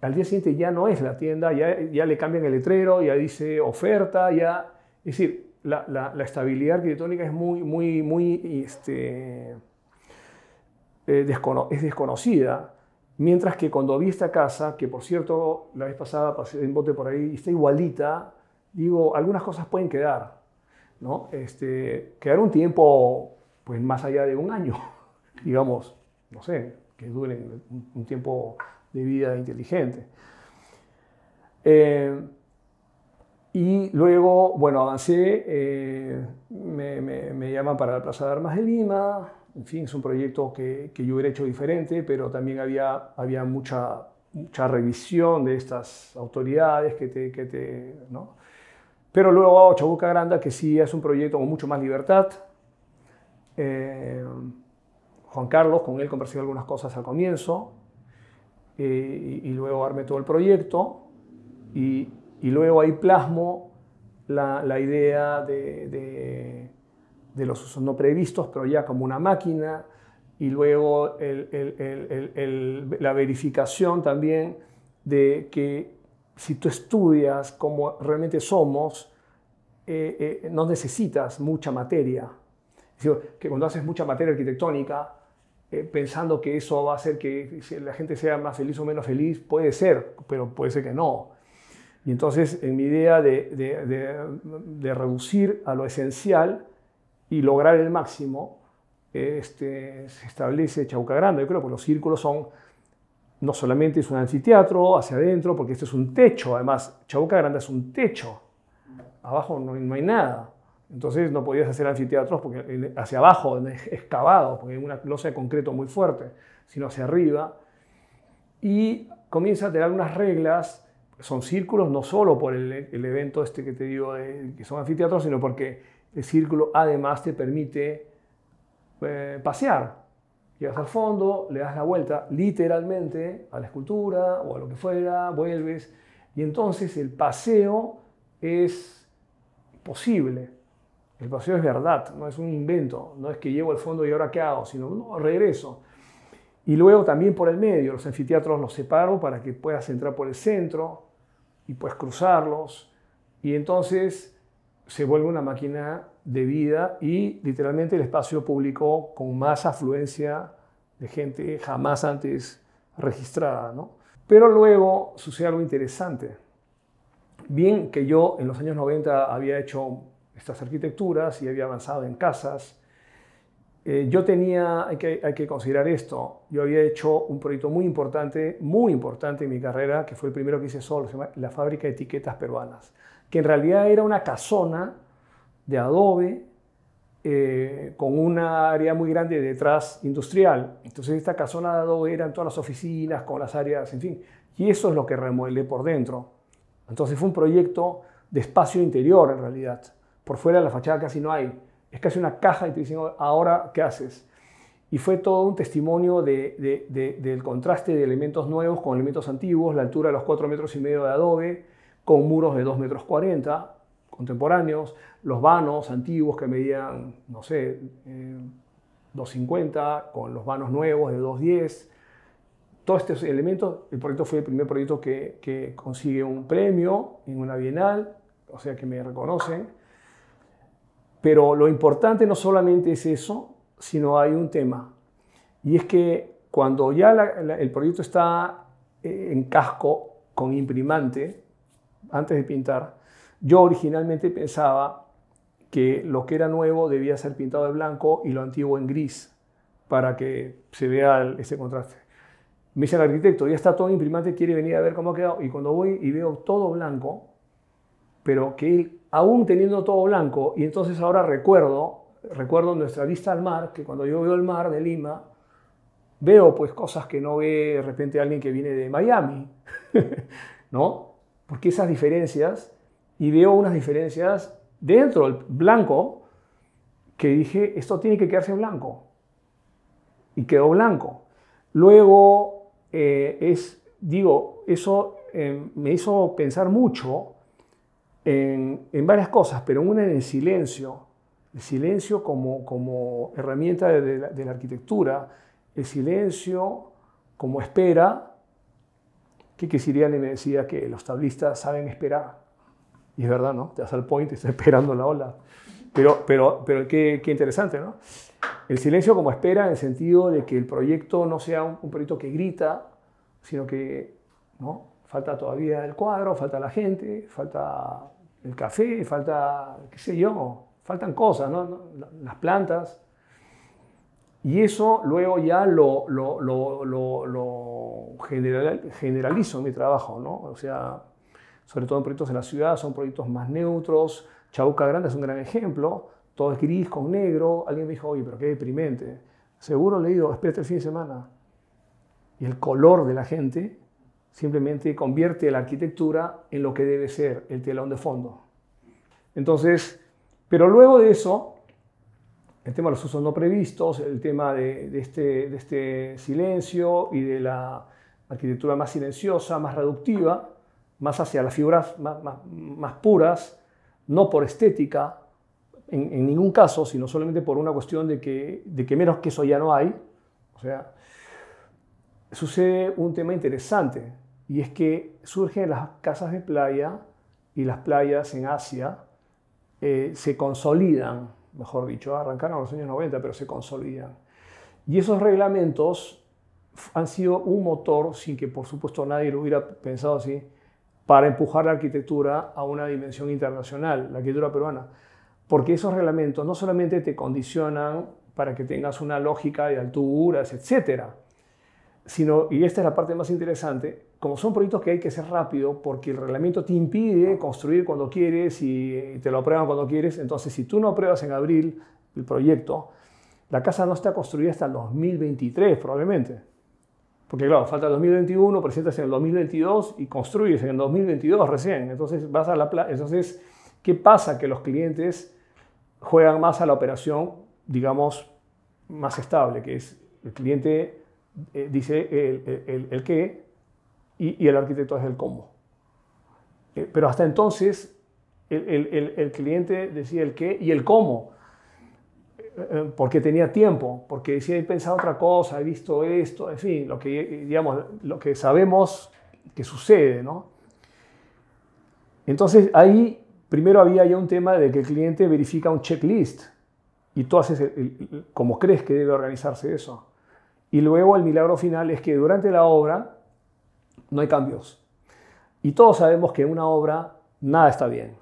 [SPEAKER 1] al día siguiente ya no es la tienda, ya, le cambian el letrero, ya dice oferta, ya... Es decir, la, estabilidad arquitectónica es muy, muy, muy, este, eh, es desconocida. Mientras que cuando vi esta casa, que por cierto, la vez pasada pasé en bote por ahí y está igualita, digo, algunas cosas pueden quedar, ¿no? Este, quedar un tiempo, pues más allá de un año, digamos, no sé, que duren un tiempo de vida inteligente. Eh, y luego, bueno, avancé, eh, me, me, me, llaman para la Plaza de Armas de Lima, en fin, es un proyecto que, yo hubiera hecho diferente, pero también había, había mucha, mucha revisión de estas autoridades que te... Que te ¿no? Pero luego hago Chabuca Granda, que sí es un proyecto con mucho más libertad. Eh, Juan Carlos, con él conversé algunas cosas al comienzo. Eh, y, luego arme todo el proyecto. Y, y luego ahí plasmo la, la idea de de los usos no previstos, pero ya como una máquina, y luego la verificación también de que si tú estudias como realmente somos, eh, eh, no necesitas mucha materia. Es decir, que cuando haces mucha materia arquitectónica, eh, pensando que eso va a hacer que la gente sea más feliz o menos feliz, puede ser, pero puede ser que no. Y entonces, en mi idea de reducir a lo esencial, y lograr el máximo, este, se establece Chauca Grande. Yo creo que los círculos son, no solamente es un anfiteatro hacia adentro, porque este es un techo, además Chauca Grande es un techo, abajo no, hay nada. Entonces no podías hacer anfiteatros porque hacia abajo, excavados, porque hay una losa de concreto muy fuerte, sino hacia arriba. Y comienza a tener unas reglas, son círculos no solo por el, el evento este que te digo, que son anfiteatros, sino porque el círculo además te permite eh, pasear. Llegas al fondo, le das la vuelta literalmente a la escultura o a lo que fuera, vuelves y entonces el paseo es posible. El paseo es verdad, no es un invento, no es que llego al fondo y ahora qué hago, sino no, regreso. Y luego también por el medio, los anfiteatros los separo para que puedas entrar por el centro y puedes cruzarlos. Y entonces se vuelve una máquina de vida y literalmente el espacio público con más afluencia de gente jamás antes registrada. Pero luego sucede algo interesante. Bien que yo en los años 90 había hecho estas arquitecturas y había avanzado en casas, eh, yo tenía, hay que, hay que, considerar esto, yo había hecho un proyecto muy importante, muy importante en mi carrera, que fue el primero que hice solo, se llama La Fábrica de Etiquetas Peruanas que en realidad era una casona de adobe eh, con una área muy grande detrás industrial. Entonces esta casona de adobe eran todas las oficinas, con las áreas, en fin. Y eso es lo que remodelé por dentro. Entonces fue un proyecto de espacio interior en realidad. Por fuera de la fachada casi no hay. Es casi una caja y te dicen, ahora, ¿qué haces? Y fue todo un testimonio del contraste de elementos nuevos con elementos antiguos, la altura de los cuatro metros y medio de adobe, con muros de 2 metros 40 contemporáneos, los vanos antiguos que medían, no sé, eh, 250, con los vanos nuevos de 210. Todos estos elementos, el proyecto fue el primer proyecto que, consigue un premio en una bienal, o sea que me reconocen. Pero lo importante no solamente es eso, sino hay un tema. Y es que cuando ya el proyecto está eh, en casco con imprimante, antes de pintar. Yo originalmente pensaba que lo que era nuevo debía ser pintado de blanco y lo antiguo en gris para que se vea ese contraste. Me dice el arquitecto, ya está todo imprimante, quiere venir a ver cómo ha quedado. Y cuando voy y veo todo blanco, pero que aún teniendo todo blanco, y entonces ahora recuerdo, recuerdo nuestra vista al mar, que cuando yo veo el mar de Lima, veo pues cosas que no ve de repente alguien que viene de Miami, ¿no? porque esas diferencias, y veo unas diferencias dentro del blanco, que dije, esto tiene que quedarse blanco. Y quedó blanco. Luego, eh, es, digo, eso eh, me hizo pensar mucho en, varias cosas, pero una en el silencio, el silencio como, herramienta de la arquitectura, el silencio como espera, Kiki Siriani me decía que los tablistas saben esperar. Y es verdad, ¿no? Te vas al point y estás esperando la ola. Pero, pero, pero qué, qué, interesante, ¿no? El silencio como espera en el sentido de que el proyecto no sea un, proyecto que grita, sino que ¿no? falta todavía el cuadro, falta la gente, falta el café, falta, qué sé yo, faltan cosas, ¿no? Las plantas. Y eso luego ya lo, lo, general, generalizo en mi trabajo, ¿no? O sea, sobre todo en proyectos en la ciudad, son proyectos más neutros. Chabuca Grande es un gran ejemplo, todo es gris con negro. Alguien me dijo, oye, pero qué deprimente. Seguro le digo, espérate el fin de semana. Y el color de la gente simplemente convierte la arquitectura en lo que debe ser, el telón de fondo. Entonces, pero luego de eso, el tema de los usos no previstos, el tema este, de, este, silencio y de la arquitectura más silenciosa, más reductiva, más hacia las figuras más, puras, no por estética en, ningún caso, sino solamente por una cuestión de que, de que menos que eso ya no hay. O sea, sucede un tema interesante y es que surgen las casas de playa y las playas en Asia eh, se consolidan mejor dicho, arrancaron en los años 90, pero se consolidan. Y esos reglamentos han sido un motor, sin que por supuesto nadie lo hubiera pensado así, para empujar la arquitectura a una dimensión internacional, la arquitectura peruana. Porque esos reglamentos no solamente te condicionan para que tengas una lógica de alturas, etcétera, sino, y esta es la parte más interesante, como son proyectos que hay que hacer rápido, porque el reglamento te impide construir cuando quieres y eh, te lo aprueban cuando quieres, entonces si tú no apruebas en abril el proyecto, la casa no está construida hasta el 2023 probablemente. Porque claro, falta el 2021, presentas en el 2022 y construyes en el 2022 recién. Entonces, ¿qué pasa? Que los clientes juegan más a la operación, digamos, más estable, que es el cliente eh, dice el, qué, y, el arquitecto es el cómo. Eh, pero hasta entonces el, cliente decía el qué y el cómo, eh, eh, porque tenía tiempo, porque decía he pensado otra cosa, he visto esto, en fin, lo que, digamos, lo que sabemos que sucede, Entonces ahí primero había ya un tema de que el cliente verifica un checklist y tú haces como crees que debe organizarse eso. Y luego el milagro final es que durante la obra no hay cambios. Y todos sabemos que en una obra nada está bien.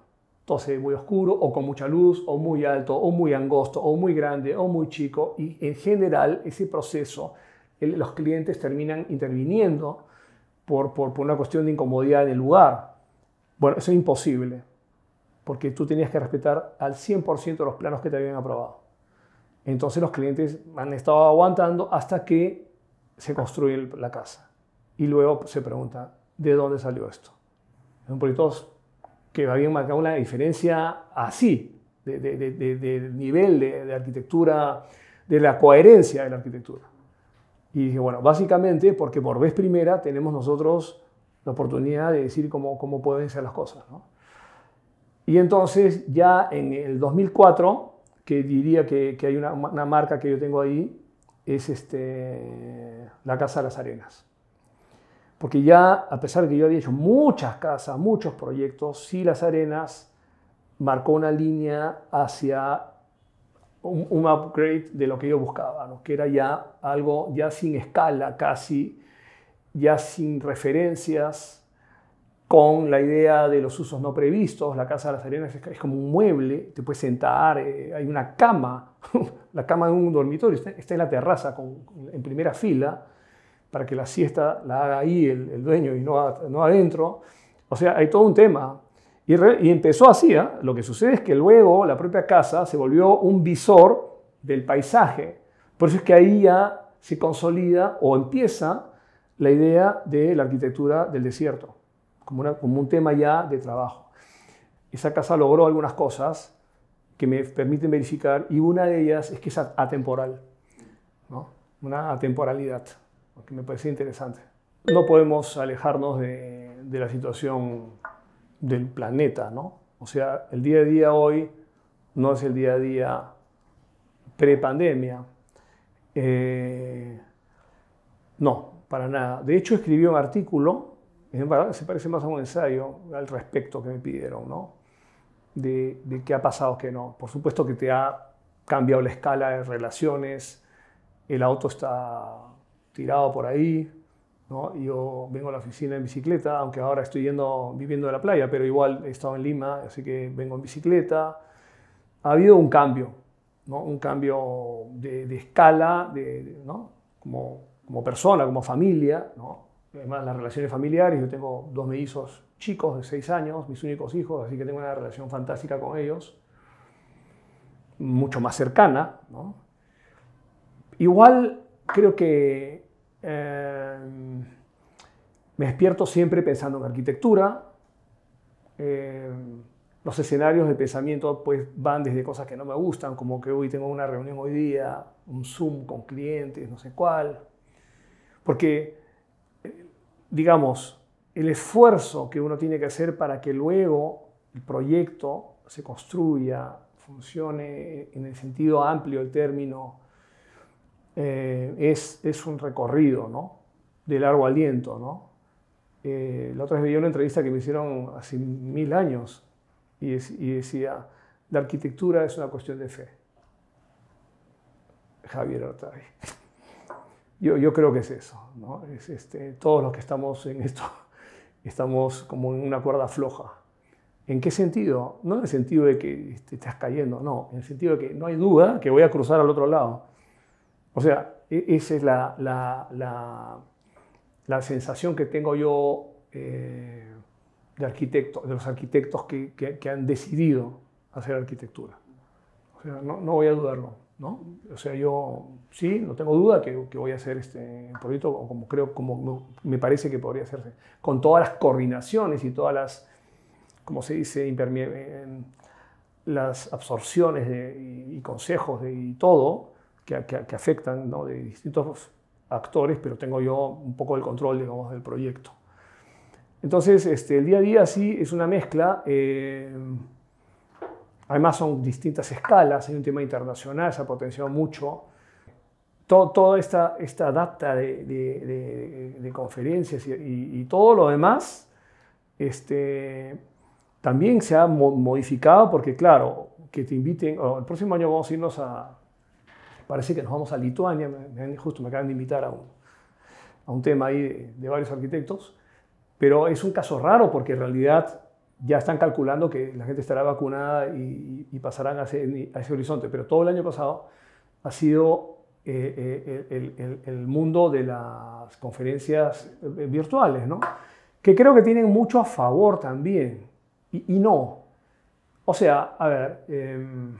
[SPEAKER 1] Todo se muy oscuro o con mucha luz o muy alto o muy angosto o muy grande o muy chico. Y en general ese proceso, los clientes terminan interviniendo por, por una cuestión de incomodidad en el lugar. Bueno, eso es imposible porque tú tenías que respetar al 100% los planos que te habían aprobado. Entonces los clientes han estado aguantando hasta que se construye la casa y luego pues, se pregunta, ¿de dónde salió esto? Es un proyecto que va bien marcado una diferencia así, de, nivel de, arquitectura, de la coherencia de la arquitectura. Y dije, bueno, básicamente porque por vez primera tenemos nosotros la oportunidad de decir cómo, pueden ser las cosas. Y entonces ya en el 2004, que diría que, hay una, una, marca que yo tengo ahí, es este, la Casa de las Arenas porque ya a pesar de que yo había hecho muchas casas, muchos proyectos, sí Las Arenas marcó una línea hacia un, upgrade de lo que yo buscaba, ¿no? que era ya algo ya sin escala casi, ya sin referencias, con la idea de los usos no previstos. La Casa de las Arenas es, como un mueble, te puedes sentar, eh, hay una cama, la cama de un dormitorio, está, en la terraza en primera fila para que la siesta la haga ahí el, dueño y no, adentro. O sea, hay todo un tema. Y, empezó así. ¿ah? Lo que sucede es que luego la propia casa se volvió un visor del paisaje. Por eso es que ahí ya se consolida o empieza la idea de la arquitectura del desierto, como, como un tema ya de trabajo. Esa casa logró algunas cosas que me permiten verificar y una de ellas es que es atemporal, ¿no? una atemporalidad que me parecía interesante. No podemos alejarnos de, de la situación del planeta, ¿no? O sea, el día a día hoy no es el día a día pre-pandemia. Eh, no, para nada. De hecho, escribí un artículo, se parece más a un ensayo al respecto que me pidieron, ¿no? De, de qué ha pasado, qué no. Por supuesto que te ha cambiado la escala de relaciones, el auto está tirado por ahí. ¿no? Yo vengo a la oficina en bicicleta, aunque ahora estoy yendo, viviendo de la playa, pero igual he estado en Lima, así que vengo en bicicleta. Ha habido un cambio, ¿no? un cambio de, escala, de, ¿no? como, como, persona, como familia. ¿no? Además, las relaciones familiares, yo tengo dos mellizos chicos de seis años, mis únicos hijos, así que tengo una relación fantástica con ellos, mucho más cercana. Igual creo que eh, me despierto siempre pensando en arquitectura. Eh, los escenarios de pensamiento pues, van desde cosas que no me gustan, como que hoy tengo una reunión hoy día, un Zoom con clientes, no sé cuál. Porque, eh, digamos, el esfuerzo que uno tiene que hacer para que luego el proyecto se construya, funcione en el sentido amplio del término, eh, es, un recorrido, ¿no? De largo aliento, ¿no? Eh, la otra vez vi una entrevista que me hicieron hace mil años y, decía, la arquitectura es una cuestión de fe. Javier Ortay. Yo, creo que es eso, ¿no? Es este, todos los que estamos en esto estamos como en una cuerda floja. ¿En qué sentido? No en el sentido de que te este, estás cayendo, no, en el sentido de que no hay duda que voy a cruzar al otro lado. O sea, e, esa es la, la, la, sensación que tengo yo eh, de de los arquitectos que, que, han decidido hacer arquitectura. O sea, no, no, voy a dudarlo, ¿no? O sea, yo sí, no tengo duda que, que voy a hacer este proyecto como creo, como me parece que podría hacerse, con todas las coordinaciones y todas las, como se dice, eh, las absorciones y, consejos y todo, que, afectan de distintos actores, pero tengo yo un poco el control, digamos, del proyecto. Entonces, este, el día a día sí es una mezcla. Eh, además son distintas escalas, hay un tema internacional, se ha potenciado mucho. Todo, toda esta, esta data de, conferencias y, todo lo demás este, también se ha modificado porque, claro, que te inviten, el próximo año vamos a irnos a, parece que nos vamos a Lituania, me, justo me acaban de invitar a un, tema ahí de, varios arquitectos, pero es un caso raro porque en realidad ya están calculando que la gente estará vacunada y, pasarán a ese, horizonte, pero todo el año pasado ha sido eh, eh, el, mundo de las conferencias eh, virtuales, ¿no? que creo que tienen mucho a favor también, y, no. O sea, a ver, em,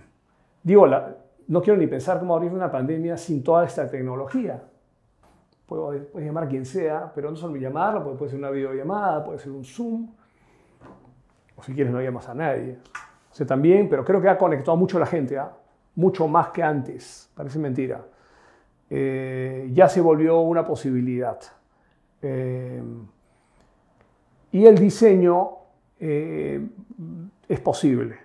[SPEAKER 1] digo, la, no quiero ni pensar cómo abrir una pandemia sin toda esta tecnología. Puedo, llamar a quien sea, pero no solo llamarlo, puede ser una videollamada, puede ser un Zoom, o si quieres no llamas a nadie. O también, pero creo que ha conectado mucho a la gente, ¿ah? mucho más que antes, parece mentira. Eh, ya se volvió una posibilidad. Eh, y el diseño eh, es posible.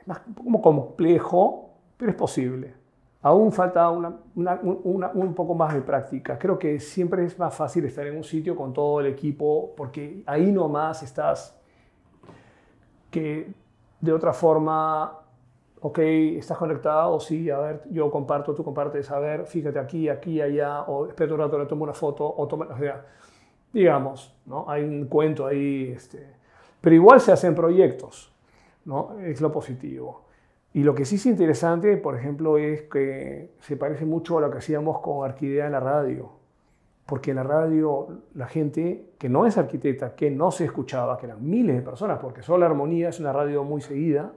[SPEAKER 1] Es más como complejo, pero es posible. Aún falta un poco más de práctica. Creo que siempre es más fácil estar en un sitio con todo el equipo, porque ahí nomás estás que de otra forma, ok, estás conectado, sí, a ver, yo comparto, tú compartes, a ver, fíjate aquí, aquí, allá, o espera un rato, le tomo una foto, o toma, digamos, ¿no? Hay un cuento ahí, este, pero igual se hacen proyectos, ¿no? Es lo positivo. Y lo que sí es interesante, por ejemplo, es que se parece mucho a lo que hacíamos con Arquidea en la radio, porque en la radio la gente que no es arquitecta, que no se escuchaba, que eran miles de personas, porque solo Armonía es una radio muy seguida,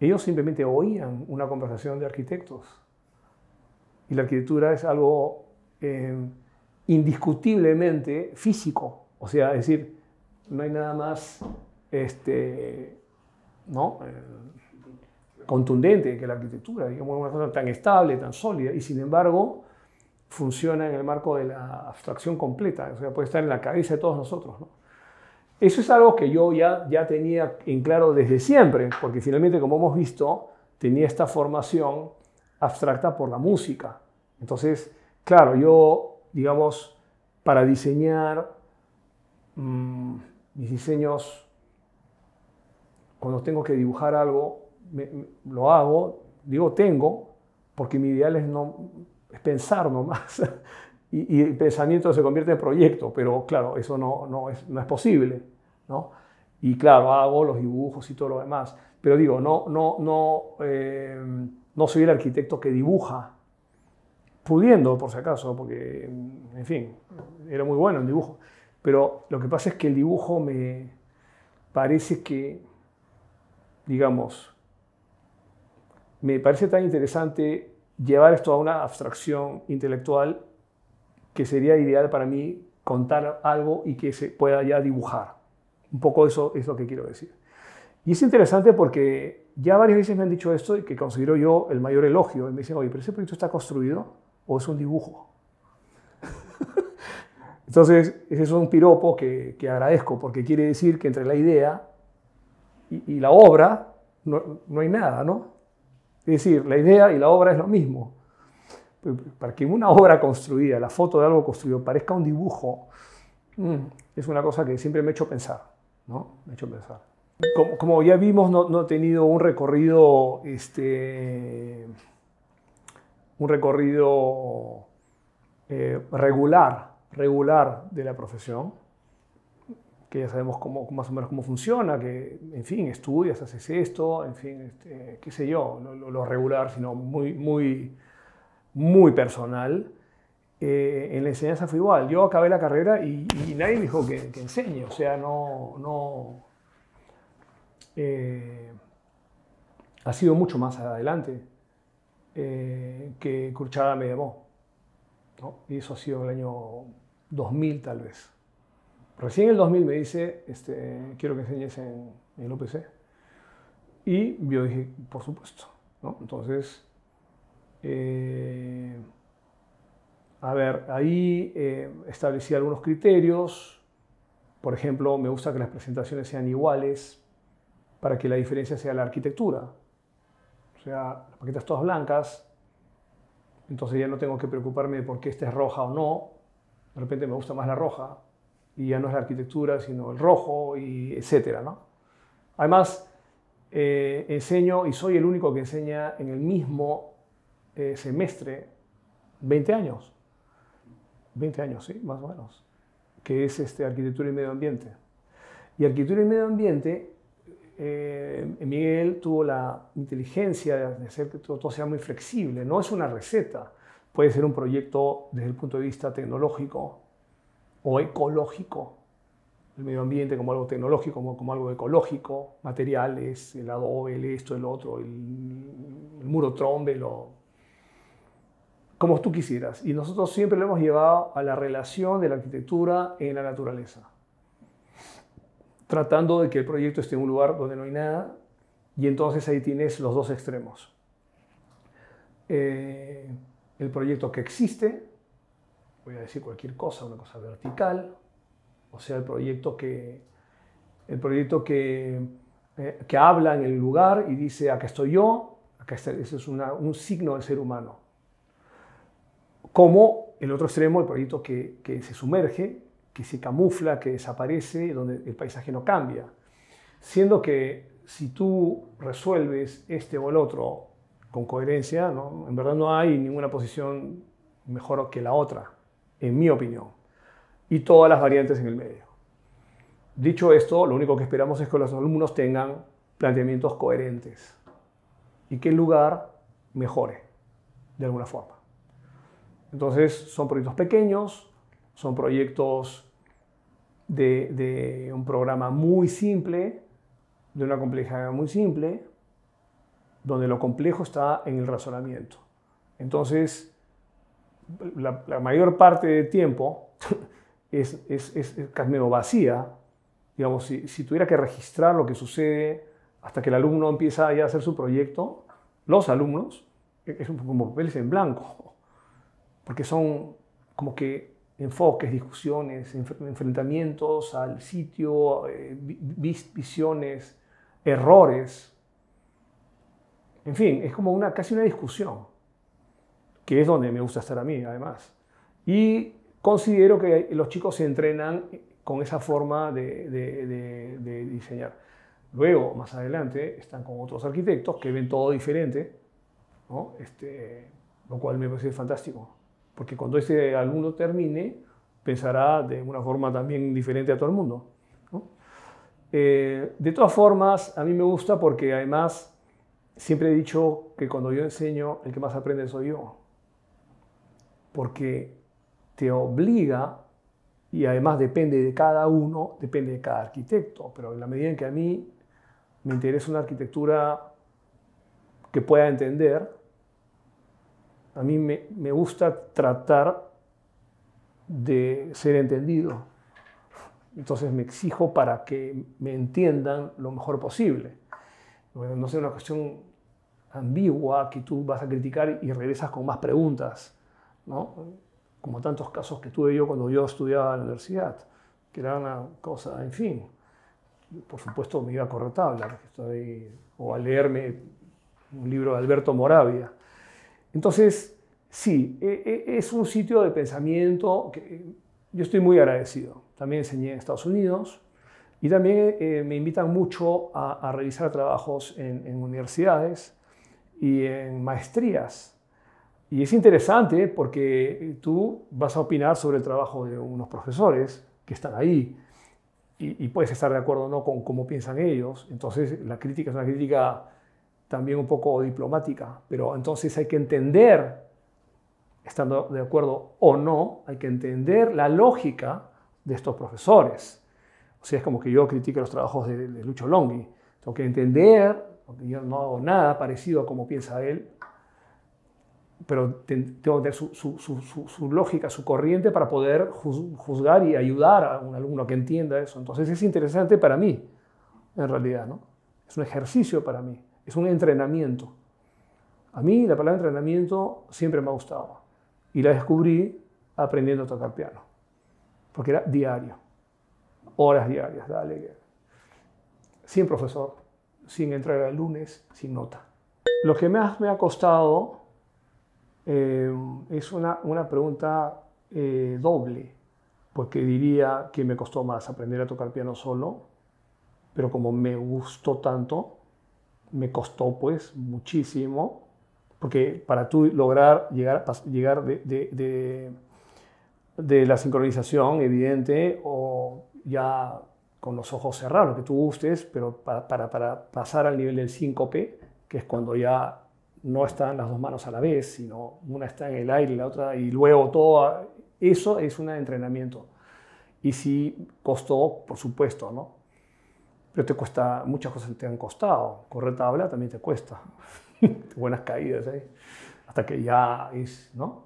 [SPEAKER 1] ellos simplemente oían una conversación de arquitectos. Y la arquitectura es algo eh, indiscutiblemente físico, o sea, es decir, no hay nada más este, ¿no? Eh, contundente que la arquitectura, digamos, una cosa tan estable, tan sólida, y sin embargo funciona en el marco de la abstracción completa, o sea, puede estar en la cabeza de todos nosotros. Eso es algo que yo ya, ya tenía en claro desde siempre, porque finalmente, como hemos visto, tenía esta formación abstracta por la música. Entonces, claro, yo, digamos, para diseñar mm, mis diseños, cuando tengo que dibujar algo, lo hago, digo tengo, porque mi ideal es, no, pensar nomás. y, el pensamiento se convierte en proyecto, pero claro, eso no, no, es, no es posible. ¿no? Y claro, hago los dibujos y todo lo demás. Pero digo, no, no, no, eh, no soy el arquitecto que dibuja, pudiendo por si acaso, porque, en fin, era muy bueno el dibujo. Pero lo que pasa es que el dibujo me parece que, digamos, me parece tan interesante llevar esto a una abstracción intelectual que sería ideal para mí contar algo y que se pueda ya dibujar. Un poco eso es lo que quiero decir. Y es interesante porque ya varias veces me han dicho esto y que considero yo el mayor elogio. Y me dicen, oye, pero ese proyecto está construido o es un dibujo. Entonces, ese es un piropo que, agradezco porque quiere decir que entre la idea y, la obra no, no hay nada, ¿no? Es decir, la idea y la obra es lo mismo. Para que una obra construida, la foto de algo construido, parezca un dibujo, mm, es una cosa que siempre me ha hecho pensar. ¿no? Me ha hecho pensar. Como, ya vimos, no, he tenido un recorrido, este, un recorrido eh, regular, regular de la profesión que ya sabemos más o menos cómo funciona, que, en fin, estudias, haces esto, en fin, este, qué sé yo, lo, lo, regular, sino muy, muy, muy personal. Eh, en la enseñanza fue igual. Yo acabé la carrera y, nadie me dijo que, enseñe, o sea, no... no eh, ha sido mucho más adelante eh, que Curchada me llamó. Y eso ha sido el año 2000 tal vez. Recién en el 2000 me dice, este, quiero que enseñes en, el OPC. Y yo dije, por supuesto. Entonces, eh, a ver, ahí eh, establecí algunos criterios. Por ejemplo, me gusta que las presentaciones sean iguales para que la diferencia sea la arquitectura. O sea, las paquetas todas blancas, entonces ya no tengo que preocuparme de por qué esta es roja o no. De repente me gusta más la roja, y ya no es la arquitectura, sino el rojo, y etcétera. Además, eh, enseño y soy el único que enseña en el mismo eh, semestre 20 años. 20 años, sí, más o menos, que es este, arquitectura y medio ambiente. Y arquitectura y medio ambiente, eh, Miguel tuvo la inteligencia de hacer que todo, sea muy flexible, no es una receta, puede ser un proyecto desde el punto de vista tecnológico, o ecológico, el medio ambiente como algo tecnológico, como, algo ecológico, materiales, el adobe, el esto, el otro, el, muro trombe, como tú quisieras. Y nosotros siempre lo hemos llevado a la relación de la arquitectura en la naturaleza, tratando de que el proyecto esté en un lugar donde no hay nada, y entonces ahí tienes los dos extremos. Eh, el proyecto que existe voy a decir cualquier cosa, una cosa vertical, o sea, el proyecto que, el proyecto que, eh, que habla en el lugar y dice, acá estoy yo, acá está, eso es un signo del ser humano. Como el otro extremo, el proyecto que, que se sumerge, que se camufla, que desaparece, donde el paisaje no cambia. Siendo que si tú resuelves este o el otro con coherencia, ¿no? en verdad no hay ninguna posición mejor que la otra en mi opinión, y todas las variantes en el medio. Dicho esto, lo único que esperamos es que los alumnos tengan planteamientos coherentes y que el lugar mejore de alguna forma. Entonces, son proyectos pequeños, son proyectos de, un programa muy simple, de una complejidad muy simple, donde lo complejo está en el razonamiento. Entonces, la, mayor parte del tiempo es, es, es, vacía. Digamos, si, tuviera que registrar lo que sucede hasta que el alumno empieza ya a hacer su proyecto, los alumnos, e, es un como papeles en blanco, porque son como que enfoques, discusiones, enfrentamientos al sitio, eh, visiones, errores. En fin, es como una, casi una discusión que es donde me gusta estar a mí, además. Y considero que los chicos se entrenan con esa forma de, diseñar. Luego, más adelante, están con otros arquitectos que ven todo diferente, ¿no? este, lo cual me parece fantástico, porque cuando ese alumno termine, pensará de una forma también diferente a todo el mundo. Eh, de todas formas, a mí me gusta porque además siempre he dicho que cuando yo enseño, el que más aprende soy yo porque te obliga, y además depende de cada uno, depende de cada arquitecto, pero en la medida en que a mí me interesa una arquitectura que pueda entender, a mí me, gusta tratar de ser entendido. Entonces me exijo para que me entiendan lo mejor posible. no sea una cuestión ambigua que tú vas a criticar y regresas con más preguntas como tantos casos que tuve yo cuando yo estudiaba en la universidad, que era una cosa, en fin. Por supuesto me iba a correr o a leerme un libro de Alberto Moravia. Entonces, sí, e, e, es un sitio de pensamiento que eh, yo estoy muy agradecido. También enseñé en Estados Unidos y también eh, me invitan mucho a, revisar trabajos en universidades y en maestrías y es interesante porque eh, tú vas a opinar sobre el trabajo de unos profesores que están ahí y, puedes estar de acuerdo o no con cómo piensan ellos. Entonces la crítica es una crítica también un poco diplomática, pero entonces hay que entender, estando de acuerdo o no, hay que entender la lógica de estos profesores. O sea, es como que yo critique los trabajos de, Lucho Longhi. Tengo que entender, porque yo no hago nada parecido a cómo piensa él, pero tengo que tener su, lógica, su corriente para poder juzgar y ayudar a un alumno que entienda eso. Entonces es interesante para mí, en realidad, ¿no? Es un ejercicio para mí, es un entrenamiento. A mí la palabra entrenamiento siempre me ha gustado y la descubrí aprendiendo a tocar piano, porque era diario, horas diarias, dale, sin profesor, sin entrar el lunes, sin nota. Lo que más me ha costado eh, es una, una pregunta eh, doble, porque diría que me costó más aprender a tocar piano solo, pero como me gustó tanto, me costó pues muchísimo, porque para tú lograr llegar, llegar de, de, la sincronización evidente o ya con los ojos cerrados, que tú gustes, pero para, para, para pasar al nivel del síncope, que es cuando ya no están las dos manos a la vez, sino una está en el aire, la otra, y luego todo. Eso es un entrenamiento. Y si costó, por supuesto, ¿no? Pero te cuesta, muchas cosas te han costado. Correr tabla también te cuesta. Buenas caídas, ¿eh? Hasta que ya es, ¿no?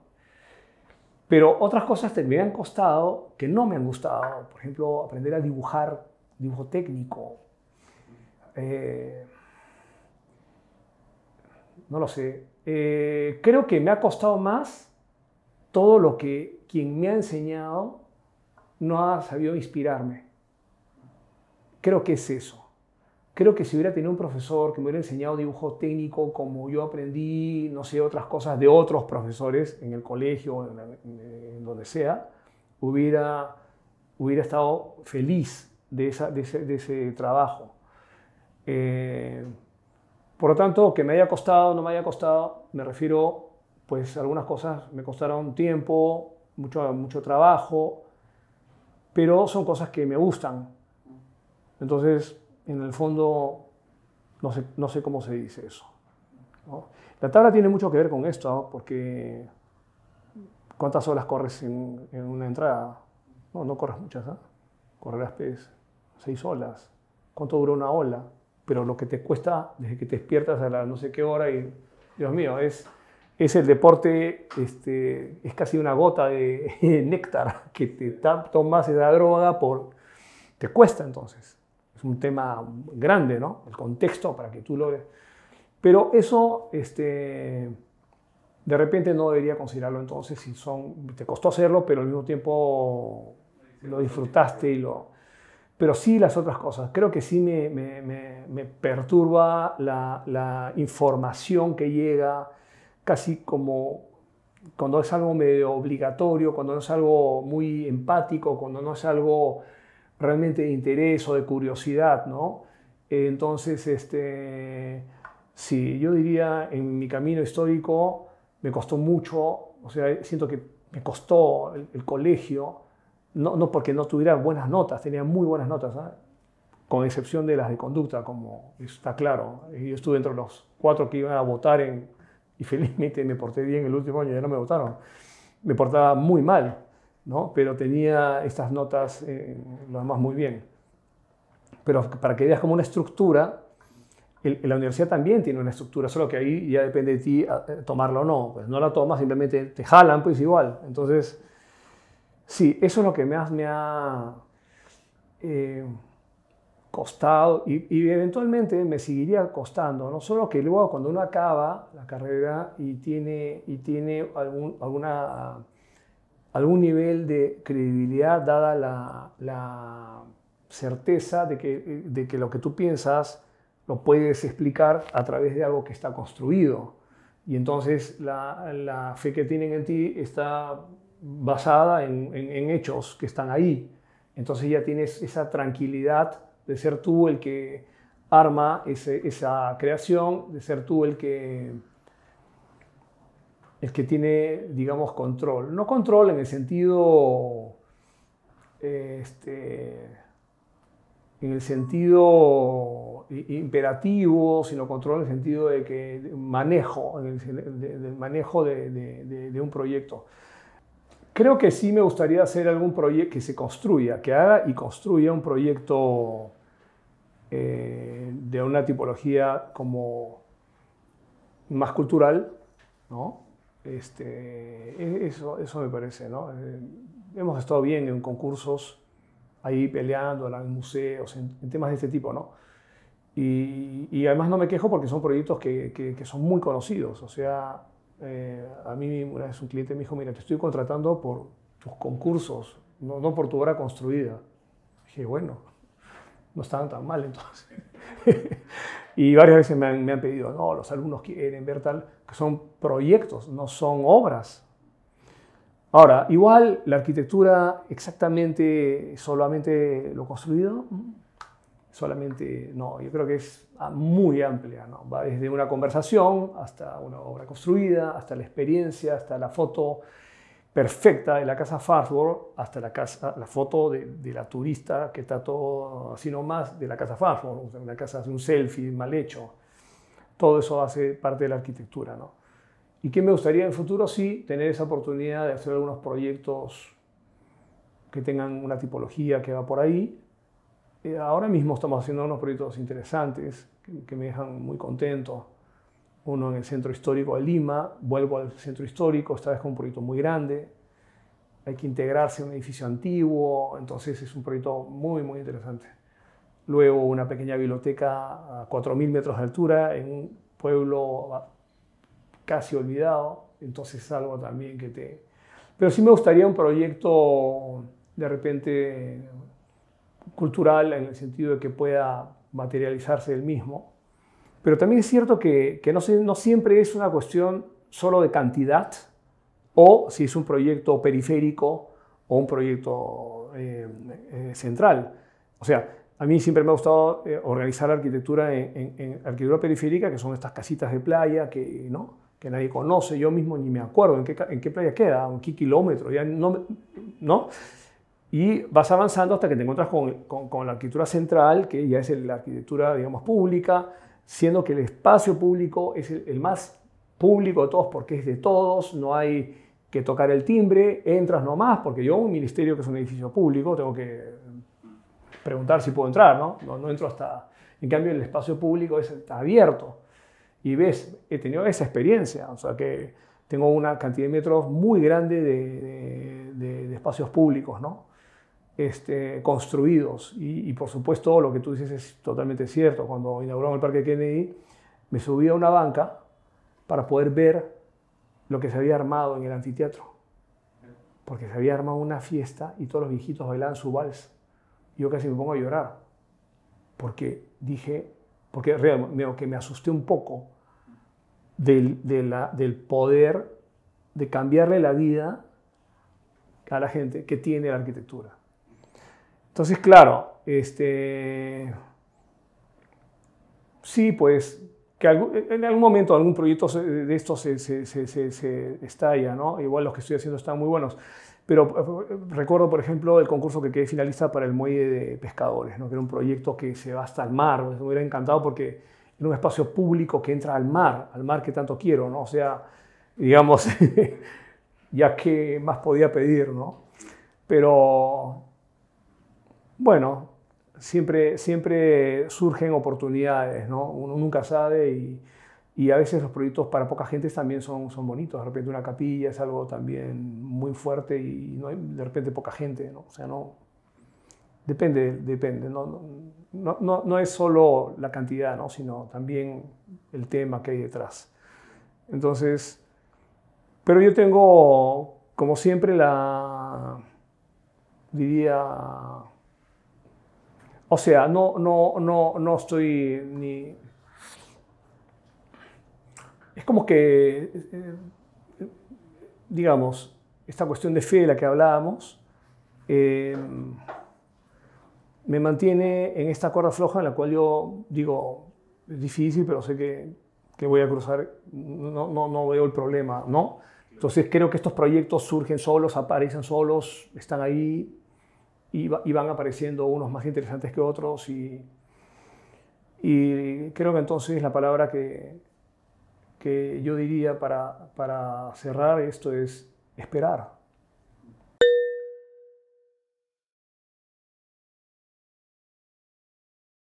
[SPEAKER 1] Pero otras cosas también me han costado que no me han gustado. Por ejemplo, aprender a dibujar, dibujo técnico. Eh, no lo sé. Eh, creo que me ha costado más todo lo que quien me ha enseñado no ha sabido inspirarme. Creo que es eso. Creo que si hubiera tenido un profesor que me hubiera enseñado dibujo técnico como yo aprendí, no sé, otras cosas de otros profesores en el colegio, en, donde sea, hubiera, hubiera estado feliz de, ese, trabajo. Eh, por lo tanto, que me haya costado, no me haya costado, me refiero, pues algunas cosas me costaron tiempo, mucho, mucho trabajo, pero son cosas que me gustan. Entonces, en el fondo, no sé, no sé cómo se dice eso. La tabla tiene mucho que ver con esto, porque ¿cuántas horas corres en, una entrada? No, no corres muchas, ¿eh? ¿ah? correrás seis olas. ¿Cuánto dura una ola? pero lo que te cuesta desde que te despiertas a la no sé qué hora y Dios mío, es, es el deporte, este, es casi una gota de, néctar que te tomas esa droga por... te cuesta entonces. Es un tema grande, ¿no? El contexto para que tú lo veas. Pero eso, este, de repente no debería considerarlo entonces si son, te costó hacerlo, pero al mismo tiempo lo disfrutaste y lo pero sí las otras cosas. Creo que sí me, me, me, me perturba la, información que llega casi como cuando es algo medio obligatorio, cuando no es algo muy empático, cuando no es algo realmente de interés o de curiosidad, ¿no? Entonces, este, sí, yo diría en mi camino histórico me costó mucho, o sea, siento que me costó el colegio, no, porque no tuviera buenas notas, tenía muy buenas notas, ¿ah? con excepción de las de conducta, como está claro. Yo estuve entre los cuatro que iban a votar y felizmente me porté bien el último año, ya no me votaron. Me portaba muy mal, ¿no? pero tenía estas notas, eh, lo demás muy bien. Pero para que veas como una estructura, la universidad también tiene una estructura, solo que ahí ya depende de ti eh, tomarlo o no. Pues no la tomas, simplemente te jalan, pues igual. Entonces, Sí, eso es lo que más me ha eh, costado y, eventualmente me seguiría costando, no solo que luego cuando uno acaba la carrera y tiene, y tiene algún, alguna, algún nivel de credibilidad dada la, certeza de que, de que lo que tú piensas lo puedes explicar a través de algo que está construido. Y entonces la, la, fe que tienen en ti está basada en, hechos que están ahí. Entonces ya tienes esa tranquilidad de ser tú el que arma esa creación, de ser tú el que, el que tiene, digamos, control. No control en el sentido, este, en el sentido imperativo, sino control en el sentido de que manejo, el, del manejo de un proyecto. Creo que sí me gustaría hacer algún proyecto que se construya, que haga y construya un proyecto eh, de una tipología como más cultural, ¿no? Este, e-, eso, eso me parece, ¿no? Eh, hemos estado bien en concursos, ahí peleando, en museos, en, temas de este tipo, ¿no? Y, además no me quejo porque son proyectos que, que son muy conocidos, o sea, eh, a mí una vez un cliente me dijo, mira, te estoy contratando por tus concursos, no, no por tu obra construida. dije, bueno, no estaban tan mal entonces. y varias veces me han, me han, pedido, no, los alumnos quieren ver tal, que son proyectos, no son obras. Ahora, igual la arquitectura exactamente, solamente lo construido, mm, solamente, no, yo creo que es ah, muy amplia, ¿no? va desde una conversación hasta una obra construida, hasta la experiencia, hasta la foto perfecta de la casa Farnsworth, hasta la, casa, la foto de, la turista que está todo así nomás de la casa Farnsworth, una casa de un selfie mal hecho. Todo eso hace parte de la arquitectura. ¿no? Y que me gustaría en el futuro sí tener esa oportunidad de hacer algunos proyectos que tengan una tipología que va por ahí, eh, ahora mismo estamos haciendo unos proyectos interesantes que, me dejan muy contento. Uno en el centro histórico de Lima, vuelvo al centro histórico, esta vez con un proyecto muy grande. Hay que integrarse a un edificio antiguo, entonces es un proyecto muy, muy interesante. Luego una pequeña biblioteca a 4.000 metros de altura en un pueblo casi olvidado, entonces es algo también que te... Pero sí me gustaría un proyecto de repente cultural en el sentido de que pueda materializarse el mismo. Pero también es cierto que, que no, siempre es una cuestión solo de cantidad o si es un proyecto periférico o un proyecto eh, eh, central. O sea, a mí siempre me ha gustado eh, organizar arquitectura en, arquitectura periférica, que son estas casitas de playa que, ¿no? que nadie conoce, yo mismo ni me acuerdo en qué, en qué playa queda, en qué kilómetro, ya no, ¿no? Y vas avanzando hasta que te encuentras con, con, la arquitectura central, que ya es la arquitectura, digamos, pública, siendo que el espacio público es el, más público de todos porque es de todos, no hay que tocar el timbre, entras nomás, porque yo un ministerio que es un edificio público, tengo que preguntar si puedo entrar, ¿no? No, entro hasta... En cambio, el espacio público es, está abierto y ves, he tenido esa experiencia, o sea que tengo una cantidad de metros muy grande de, de espacios públicos, ¿no? este, construidos. Y, por supuesto, lo que tú dices es totalmente cierto. Cuando inauguramos el Parque Kennedy, me subí a una banca para poder ver lo que se había armado en el anfiteatro. Porque se había armado una fiesta y todos los viejitos bailaban su vals. Yo casi me pongo a llorar. Porque dije, porque que me asusté un poco del poder de cambiarle la vida a la gente que tiene la arquitectura. Entonces, claro, este, sí, pues que en algún momento algún proyecto de estos se, se, se, estalla, ¿no? Igual los que estoy haciendo están muy buenos. Pero eh, recuerdo, por ejemplo, el concurso que quedé finalista para el muelle de pescadores, ¿no? que era un proyecto que se va hasta el mar. Me hubiera encantado porque en un espacio público que entra al mar, al mar que tanto quiero, ¿no? O sea, digamos, ya que más podía pedir, ¿no? Pero bueno, siempre, siempre surgen oportunidades, ¿no? Uno nunca sabe y, a veces los proyectos para poca gente también son, son bonitos. De repente una capilla es algo también muy fuerte y de repente poca gente, ¿no? O sea, no... Depende, depende. No, es solo la cantidad, ¿no? sino también el tema que hay detrás. Entonces, pero yo tengo, como siempre, la, diría, o sea, no, no, no, no estoy ni... Es como que, eh, digamos, esta cuestión de fe de la que hablábamos, eh, me mantiene en esta cuerda floja en la cual yo digo, es difícil, pero sé que, que voy a cruzar, no, no, no, veo el problema, ¿no? Entonces creo que estos proyectos surgen solos, aparecen solos, están ahí, y, van apareciendo unos más interesantes que otros y, creo que entonces la palabra que, que yo diría para cerrar esto es esperar.